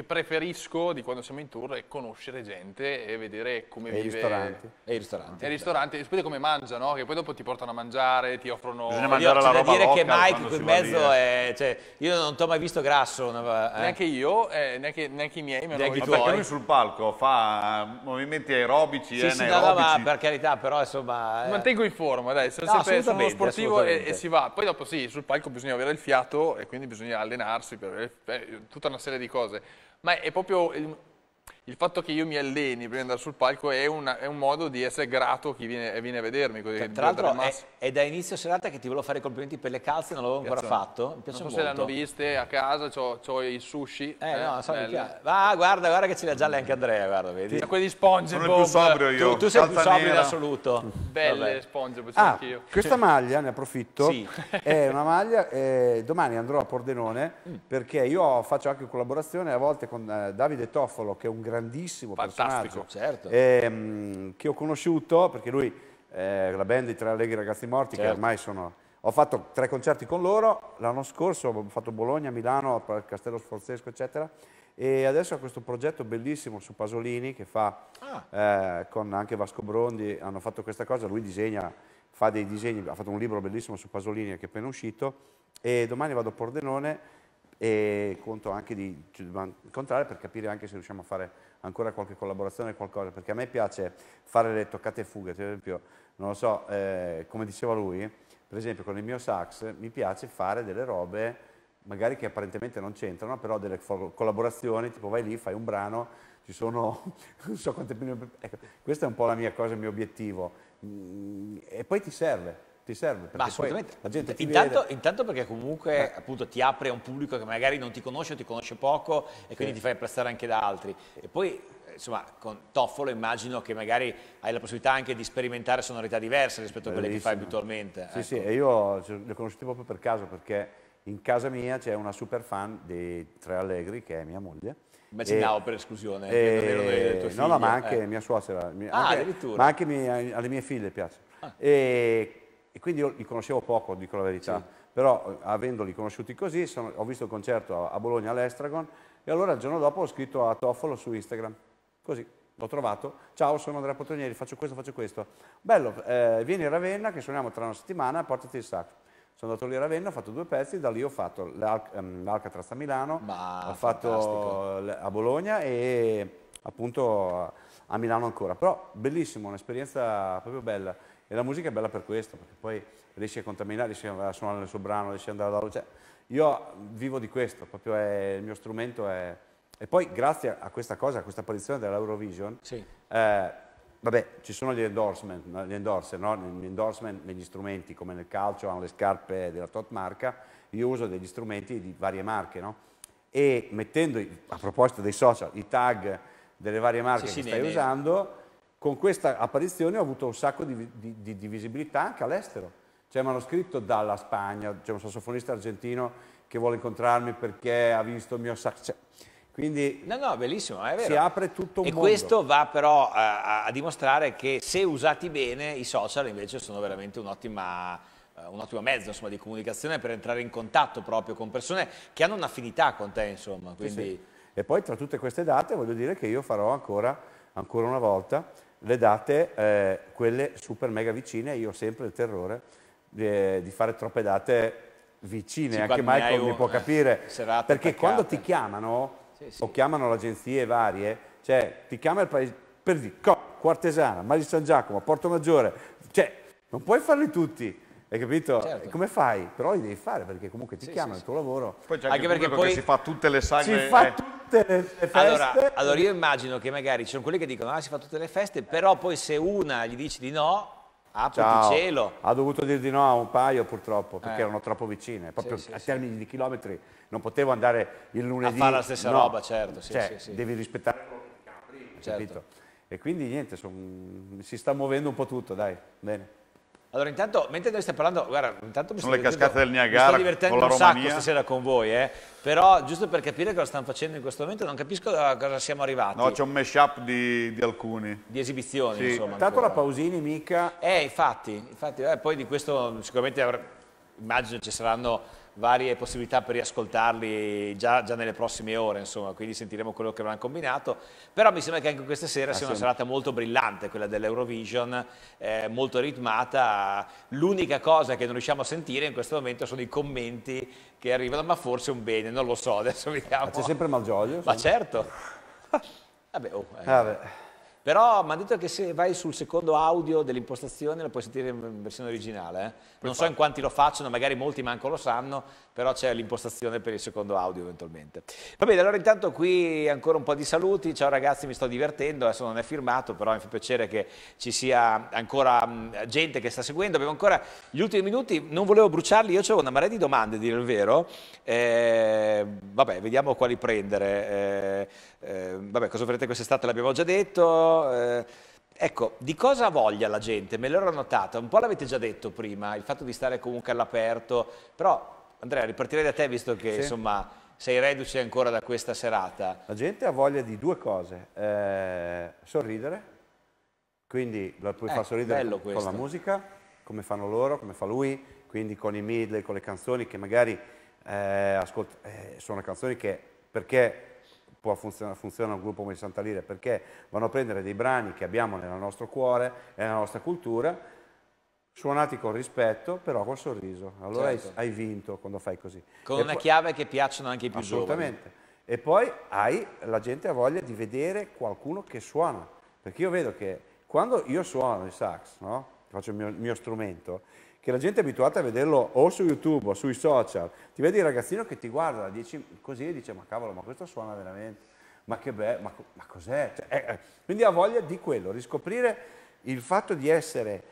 che preferisco di quando siamo in tour è conoscere gente e vedere come e vive. I ristoranti. E i ristoranti. E i ristoranti, sapete come mangiano, che poi dopo ti portano a mangiare, ti offrono... Bisogna mangiare io, la roba dire che Mike qui in mezzo è... Cioè, io non ti ho mai visto grasso. Eh. Neanche io, eh, neanche, neanche, i miei. Mi neanche visto. Perché lui sul palco fa eh, movimenti aerobici sì, e sì, no, no, ma per carità, però insomma... Eh. Mantengo in forma, dai, sono no, sempre sono sportivo e, e, si va. Poi dopo sì, sul palco bisogna avere il fiato e quindi bisogna allenarsi per avere eh, tutta una serie di cose ma è proprio il fatto che io mi alleni prima di andare sul palco è, una, è un modo di essere grato a chi viene, viene a vedermi. Così, tra l'altro è, è, da inizio serata che ti volevo fare i complimenti per le calze, non l'avevo ancora fatto. Mi piace non so molto. se le hanno viste a casa, ho, ho i sushi. Eh, eh no, so, ah, guarda, guarda che ce le ha già anche Andrea, guarda, vedi? Da quelli SpongeBob. Sono più sobrio io. Tu, tu sei più sobrio in assoluto. Belle SpongeBob, ah, anch'io. Questa maglia, ne approfitto, sì. è una maglia, eh, domani andrò a Pordenone mm. perché io faccio anche collaborazione a volte con eh, Davide Toffolo, che è un grande grandissimo Fantastico, personaggio certo. ehm, che ho conosciuto perché lui, eh, la band di Tre Allegri Ragazzi Morti, certo. che ormai sono... Ho fatto tre concerti con loro, l'anno scorso ho fatto Bologna, Milano, Castello Sforzesco, eccetera, e adesso ha questo progetto bellissimo su Pasolini che fa ah. eh, con anche Vasco Brondi, hanno fatto questa cosa, lui disegna, fa dei disegni, ha fatto un libro bellissimo su Pasolini che è appena uscito, e domani vado a Pordenone e conto anche di incontrare per capire anche se riusciamo a fare ancora qualche collaborazione, qualcosa, perché a me piace fare le toccate e fughe, per esempio, non lo so, eh, come diceva lui, per esempio con il mio sax mi piace fare delle robe magari che apparentemente non c'entrano, però delle collaborazioni, tipo vai lì, fai un brano, ci sono non so quante... Ecco, questa è un po' la mia cosa, il mio obiettivo, mm, e poi ti serve, ti serve perché assolutamente. la gente ti intanto, vede. intanto perché comunque eh. appunto ti apre a un pubblico che magari non ti conosce o ti conosce poco e sì. quindi ti fai prestare anche da altri e poi eh, insomma con Toffolo immagino che magari hai la possibilità anche di sperimentare sonorità diverse rispetto Bellissimo. a quelle che fai abitualmente sì ecco. sì e io le ho proprio per caso perché in casa mia c'è una super fan di Tre Allegri che è mia moglie Immaginavo e, per esclusione, e, e, no, no, ma anche eh. mia suocera, mia, ah, anche, ma anche mia, alle mie figlie piace. Ah. E e quindi io li conoscevo poco, dico la verità, sì. però eh, avendoli conosciuti così sono, ho visto il concerto a Bologna all'Estragon e allora il giorno dopo ho scritto a Toffolo su Instagram, così, l'ho trovato, ciao sono Andrea Potronieri, faccio questo, faccio questo, bello, eh, vieni a Ravenna che suoniamo tra una settimana, portati il sacco. Sono andato lì a Ravenna, ho fatto due pezzi, da lì ho fatto ehm, l'Alcatraz a Milano, Ma, ho fantastico. fatto a Bologna e appunto a Milano ancora, però bellissimo, un'esperienza proprio bella. E la musica è bella per questo, perché poi riesci a contaminare, riesci a suonare il suo brano, riesci ad andare alla luce. Io vivo di questo, proprio è, il mio strumento è... E poi grazie a questa cosa, a questa apparizione dell'Eurovision, sì. eh, vabbè, ci sono gli endorsement, gli endorser, no? gli endorsement negli strumenti, come nel calcio hanno le scarpe della top marca, io uso degli strumenti di varie marche, no? E mettendo, a proposito dei social, i tag delle varie marche sì, che sì, stai ne, usando, con questa apparizione ho avuto un sacco di, di, di, di visibilità anche all'estero. Cioè mi hanno scritto dalla Spagna, c'è un sassofonista argentino che vuole incontrarmi perché ha visto il mio sax. Cioè, quindi no, no, bellissimo, è vero. si apre tutto un e mondo. E questo va però a, a, dimostrare che se usati bene i social invece sono veramente un'ottima eh, un ottimo mezzo insomma, di comunicazione per entrare in contatto proprio con persone che hanno un'affinità con te. Insomma, quindi... sì, sì. E poi tra tutte queste date voglio dire che io farò ancora, ancora una volta le date, eh, quelle super mega vicine, io ho sempre il terrore eh, di fare troppe date vicine, sì, anche Michael mi può eh, capire, perché quando ti chiamano, sì, sì. o chiamano le agenzie varie, cioè ti chiama il paese, per dire, Quartesana, Mari San Giacomo, Porto Maggiore, cioè non puoi farli tutti, hai capito? Certo. Come fai? Però li devi fare perché comunque ti sì, chiama sì, il tuo sì. lavoro. Poi c'è anche, anche perché poi... si fa tutte le sagre. Si fa eh, tutte tutte le, feste. Allora, allora, io immagino che magari ci sono quelli che dicono ah si fa tutte le feste, però poi se una gli dici di no, apri il cielo. Ha dovuto dire di no a un paio purtroppo, perché eh. erano troppo vicine, proprio sì, sì, a termini di chilometri. Non potevo andare il lunedì. A fare la stessa no. roba, certo. cioè, devi rispettare quello che apri, capito? E quindi niente, son... si sta muovendo un po' tutto, dai, bene. Allora, intanto, mentre noi stiamo parlando, guarda, intanto mi sono le cascate del Niagara. Mi sto divertendo un sacco stasera con voi, eh? però giusto per capire cosa stanno facendo in questo momento, non capisco a cosa siamo arrivati. No, c'è un mashup di, di alcuni. Di esibizioni, sì. insomma. Intanto la Pausini mica. Eh, infatti, infatti eh, poi di questo sicuramente immagino ci saranno varie possibilità per riascoltarli già, già, nelle prossime ore, insomma, quindi sentiremo quello che avranno combinato, però mi sembra che anche questa sera ah, sia una serata molto brillante, quella dell'Eurovision, eh, molto ritmata, l'unica cosa che non riusciamo a sentire in questo momento sono i commenti che arrivano, ma forse un bene, non lo so, adesso vediamo. Ma c'è sempre Malgioglio? Ma sempre. certo! Vabbè, oh, eh. Vabbè. Però mi ha detto che se vai sul secondo audio dell'impostazione la puoi sentire in versione originale. Eh? Non so in quanti lo facciano, magari molti manco lo sanno, però c'è l'impostazione per il secondo audio eventualmente. Va bene, allora intanto qui ancora un po' di saluti. Ciao ragazzi, mi sto divertendo, adesso non è firmato, però mi fa piacere che ci sia ancora gente che sta seguendo. Abbiamo ancora gli ultimi minuti, non volevo bruciarli, io avevo una marea di domande, dire il vero. Eh, vabbè, vediamo quali prendere. Eh, eh, vabbè, cosa farete quest'estate l'abbiamo già detto. Eh, ecco, di cosa ha voglia la gente? Me l'ero notata, un po' l'avete già detto prima, il fatto di stare comunque all'aperto, però Andrea ripartirei da te visto che sì. insomma sei reduce ancora da questa serata. La gente ha voglia di due cose, eh, sorridere, quindi la puoi far eh, sorridere con questo. la musica, come fanno loro, come fa lui, quindi con i middle, con le canzoni che magari eh, ascolta, eh, sono canzoni che perché può funziona, funziona un gruppo come il Santa Lira, perché vanno a prendere dei brani che abbiamo nel nostro cuore, e nella nostra cultura, suonati con rispetto, però col sorriso. Allora certo. hai, vinto quando fai così. Con e una chiave che piacciono anche i più assolutamente. Assolutamente. E poi hai, la gente ha voglia di vedere qualcuno che suona. Perché io vedo che quando io suono il sax, no? faccio il mio, il mio strumento, che la gente è abituata a vederlo o su YouTube o sui social. Ti vedi il ragazzino che ti guarda dieci, così e dice ma cavolo, ma questo suona veramente, ma che bello, ma, ma cos'è? Cioè, eh, eh, quindi ha voglia di quello, riscoprire il fatto di essere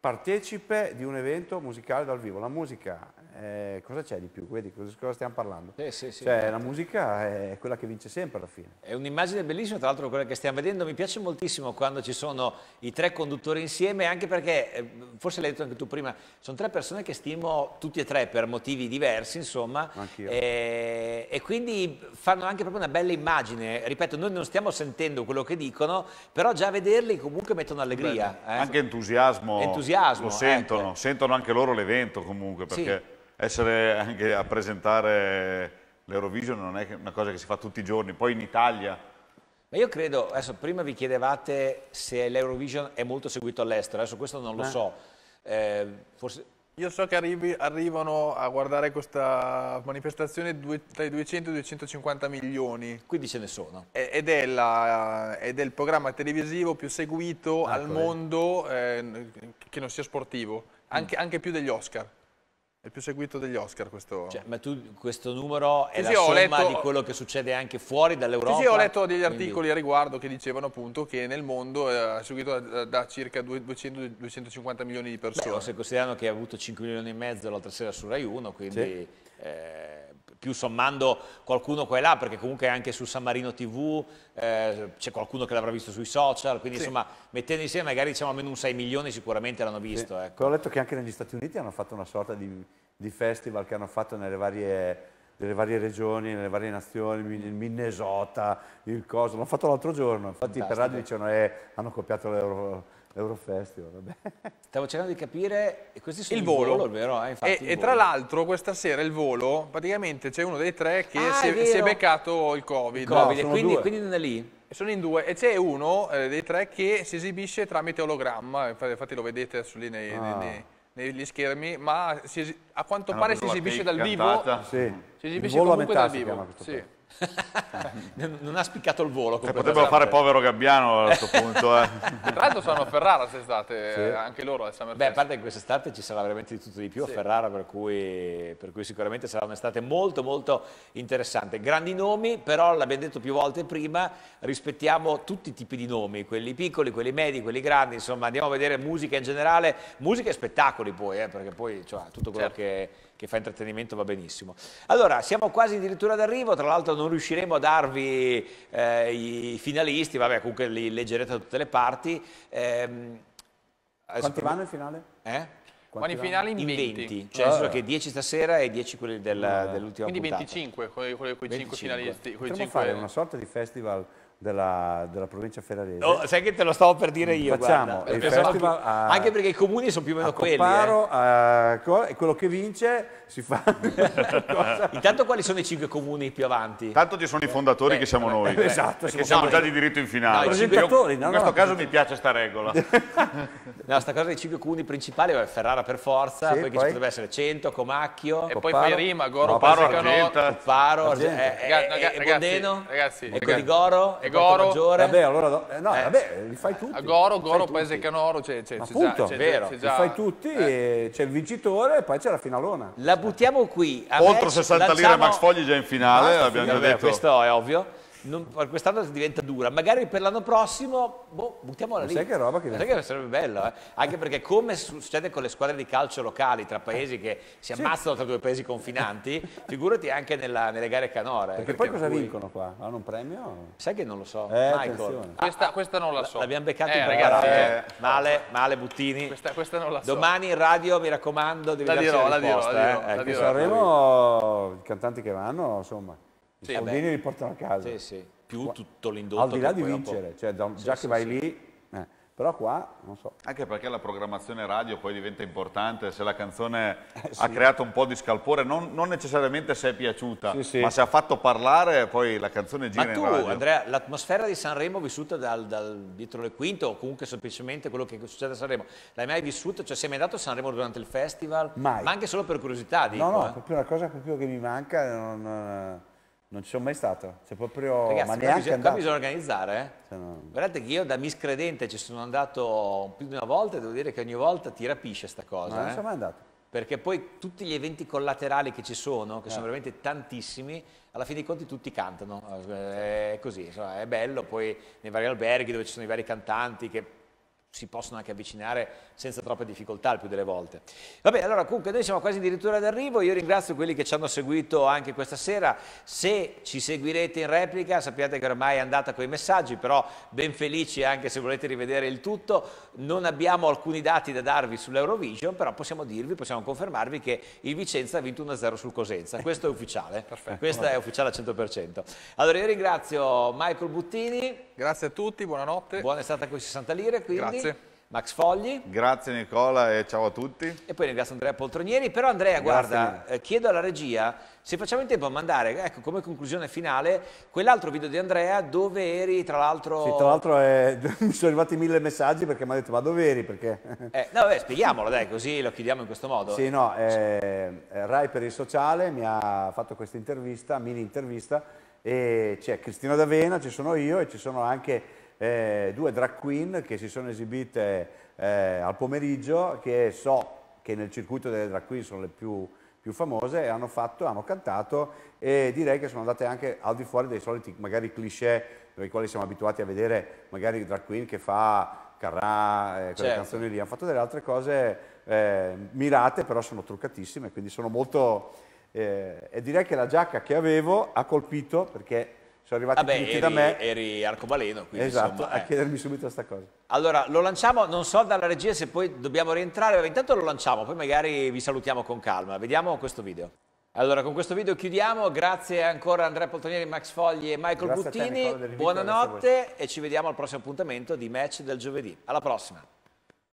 partecipe di un evento musicale dal vivo. La musica eh, cosa c'è di più? Vedi, cosa stiamo parlando? Eh, sì, sì, cioè, certo. la musica è quella che vince sempre alla fine. È un'immagine bellissima, tra l'altro quella che stiamo vedendo, mi piace moltissimo quando ci sono i tre conduttori insieme, anche perché, eh, forse l'hai detto anche tu prima, sono tre persone che stimo tutti e tre per motivi diversi, insomma, Anch'io. Eh, e quindi fanno anche proprio una bella immagine, ripeto, noi non stiamo sentendo quello che dicono, però già vederli comunque mettono allegria. Eh. Anche entusiasmo, entusiasmo, lo sentono, ecco. sentono anche loro l'evento comunque, perché... Sì essere anche a presentare l'Eurovision non è una cosa che si fa tutti i giorni, poi in Italia. Ma io credo, adesso prima vi chiedevate se l'Eurovision è molto seguito all'estero, adesso questo non lo eh. so. Eh, forse... Io so che arrivi, arrivano a guardare questa manifestazione due, tra i 200 e i 250 milioni. Quindi ce ne sono. Ed è, la, ed è il programma televisivo più seguito ecco al mondo eh, che non sia sportivo, anche, mm. anche più degli Oscar. È più seguito degli Oscar questo. Cioè, ma tu questo numero è sì, la somma letto... di quello che succede anche fuori dall'Europa? Sì, sì, ho letto degli quindi... articoli a riguardo che dicevano appunto che nel mondo è eh, seguito da, da circa 200-250 milioni di persone. Beh, se consideriamo che ha avuto 5 milioni e mezzo l'altra sera su Rai 1, quindi... Sì. Eh più sommando qualcuno qua e là, perché comunque anche su San Marino TV eh, c'è qualcuno che l'avrà visto sui social, quindi sì. insomma mettendo insieme magari diciamo almeno un 6 milioni sicuramente l'hanno visto. Sì. Ecco. Ho letto che anche negli Stati Uniti hanno fatto una sorta di, di festival che hanno fatto nelle varie, nelle varie, regioni, nelle varie nazioni, il Minnesota, il coso, l'hanno fatto l'altro giorno, infatti Fantastico. per radio dicevano eh, hanno copiato l'euro Eurofestival, vabbè. Stavo cercando di capire, e questi sono il volo, volo vero? Eh, infatti, e, e volo. tra l'altro questa sera il volo, praticamente c'è uno dei tre che ah, si, è, si, è, beccato il Covid. Il COVID no, quindi, quindi, non è lì? Sono in due e c'è uno eh, dei tre che si esibisce tramite ologramma, infatti lo vedete adesso lì nei, ah. nei, nei, negli schermi, ma si, a quanto ah, pare si esibisce dal vivo. Sì. Si esibisce comunque dal vivo. Sì. Eh, non ha spiccato il volo. Se eh, potrebbero fare povero Gabbiano a questo punto. Eh. Tra l'altro sono a Ferrara quest'estate, sì. Eh, anche loro al Summer Beh, a parte che quest'estate ci sarà veramente di tutto di più sì. a Ferrara, per cui, per cui sicuramente sarà un'estate molto molto interessante. Grandi nomi, però l'abbiamo detto più volte prima, rispettiamo tutti i tipi di nomi, quelli piccoli, quelli medi, quelli grandi, insomma andiamo a vedere musica in generale, musica e spettacoli poi, eh, perché poi cioè, tutto quello certo. che che fa intrattenimento va benissimo. Allora, siamo quasi addirittura d'arrivo, tra l'altro non riusciremo a darvi eh, i finalisti, vabbè comunque li leggerete da tutte le parti. Eh, Quanti vanno in finale? Eh? Quanti vanno in finale in, 20. 20. Cioè, ah, che 10 stasera e 10 quelli dell'ultima ah, dell'ultima Quindi puntata. 25, con i 5 finalisti. Potremmo 5... fare una sorta di festival della, della, provincia ferrarese. No, oh, sai che te lo stavo per dire io. Facciamo il festival anche, a, anche perché i comuni sono più o meno quelli. Coparo, eh. e quello che vince si fa. Intanto, quali sono i cinque comuni più avanti? Tanto ci sono i fondatori eh, che siamo eh, noi. Eh, eh, esatto, che siamo no, già di diritto in finale. No, presentatori, io, no, in questo caso mi piace sta regola. no, sta cosa dei cinque comuni principali è Ferrara per forza, sì, poi, poi... potrebbe essere Cento, Comacchio. E poi fai rima, Goro, Paro, Copparo, Ragazzi, Bondeno, Ecco di Goro e Goro. Maggiore. Vabbè, allora eh, no, eh. vabbè, li fai tutti. Eh, Goro, Goro, Paese Canoro, c'è, c'è, Appunto, c'è, vero. C'è già... Li fai tutti, eh. c'è il vincitore e poi c'è la finalona. La buttiamo qui. A Oltre 60 lanciamo... lire Max Fogli già in finale, l'abbiamo già detto. Questo è ovvio non, quest'anno diventa dura, magari per l'anno prossimo, boh, buttiamola lì. Sai che roba che, che sarebbe bello, eh? anche perché come succede con le squadre di calcio locali tra paesi che si ammazzano sì. tra due paesi confinanti, figurati anche nella, nelle gare canore. Perché, perché poi cosa cui... vincono qua? Hanno un premio? Sai che non lo so, eh, Michael. Questa, questa, non la so. L'abbiamo beccato eh, ragazzi, eh. male, male Buttini. Questa, questa, non la so. Domani in radio, mi raccomando, devi la dirò, la, la dirò, la dirò, eh. i cantanti che vanno, insomma. Sì, soldini li portano a casa. Sì, sì. Più tutto l'indotto. Al di là di vincere, cioè, da, già che vai lì... Eh. Però qua, non so. Anche perché la programmazione radio poi diventa importante, se la canzone eh, ha creato un po' di scalpore, non, non necessariamente se è piaciuta, ma se ha fatto parlare poi la canzone gira Ma tu, Andrea, l'atmosfera di Sanremo vissuta dal, dal, dietro le quinte o comunque semplicemente quello che succede a Sanremo, l'hai mai vissuta? Cioè sei mai andato a Sanremo durante il festival? Mai. Ma anche solo per curiosità, dico. No, no, eh. proprio una cosa proprio che mi manca, non... Eh, non ci sono mai stato, c'è proprio... Ragazzi, ma neanche bisogna, bisogna organizzare. Eh? No. Guardate che io da miscredente ci sono andato più di una volta e devo dire che ogni volta ti rapisce sta cosa. No, eh? non sono mai andato. Perché poi tutti gli eventi collaterali che ci sono, che eh. sono veramente tantissimi, alla fine dei conti tutti cantano. Eh, è così, insomma, è bello. Poi nei vari alberghi dove ci sono i vari cantanti che si possono anche avvicinare senza troppe difficoltà il più delle volte. Vabbè, allora comunque noi siamo quasi addirittura d'arrivo, io ringrazio quelli che ci hanno seguito anche questa sera, se ci seguirete in replica sappiate che ormai è andata con i messaggi, però ben felici anche se volete rivedere il tutto, non abbiamo alcuni dati da darvi sull'Eurovision, però possiamo dirvi, possiamo confermarvi che il Vicenza ha vinto 1-0 sul Cosenza, questo è ufficiale, Perfetto, questa vabbè. è ufficiale al 100%. Allora io ringrazio Michael Buttini, Grazie a tutti, buonanotte. Buona estate con i 60 lire, quindi. Grazie. Max Fogli. Grazie Nicola e ciao a tutti. E poi ringrazio Andrea Poltronieri, però Andrea Grazie guarda, eh, chiedo alla regia se facciamo in tempo a mandare, ecco, come conclusione finale, quell'altro video di Andrea dove eri tra l'altro... Sì, tra l'altro eh, mi sono arrivati mille messaggi perché mi ha detto ma dove eri? Perché... Eh, no, vabbè, spieghiamolo dai, così lo chiudiamo in questo modo. Sì, no, eh, Rai per il sociale mi ha fatto questa intervista, mini intervista, c'è Cristina D'Avena, ci sono io e ci sono anche eh, due drag queen che si sono esibite eh, al pomeriggio, che so che nel circuito delle drag queen sono le più, più famose, e hanno fatto, hanno cantato e direi che sono andate anche al di fuori dei soliti magari cliché dai quali siamo abituati a vedere magari drag queen che fa Carrà, eh, quelle certo. canzoni lì, hanno fatto delle altre cose eh, mirate, però sono truccatissime, quindi sono molto eh, e direi che la giacca che avevo ha colpito perché sono arrivati Vabbè, tutti eri, da me. eri arcobaleno, quindi esatto, insomma, eh. a chiedermi subito questa cosa. Allora, lo lanciamo, non so dalla regia se poi dobbiamo rientrare, intanto lo lanciamo, poi magari vi salutiamo con calma. Vediamo questo video. Allora, con questo video chiudiamo, grazie ancora Andrea Poltonieri, Max Fogli e Michael grazie Buttini, te, Buonanotte e ci vediamo al prossimo appuntamento di Match del giovedì. Alla prossima!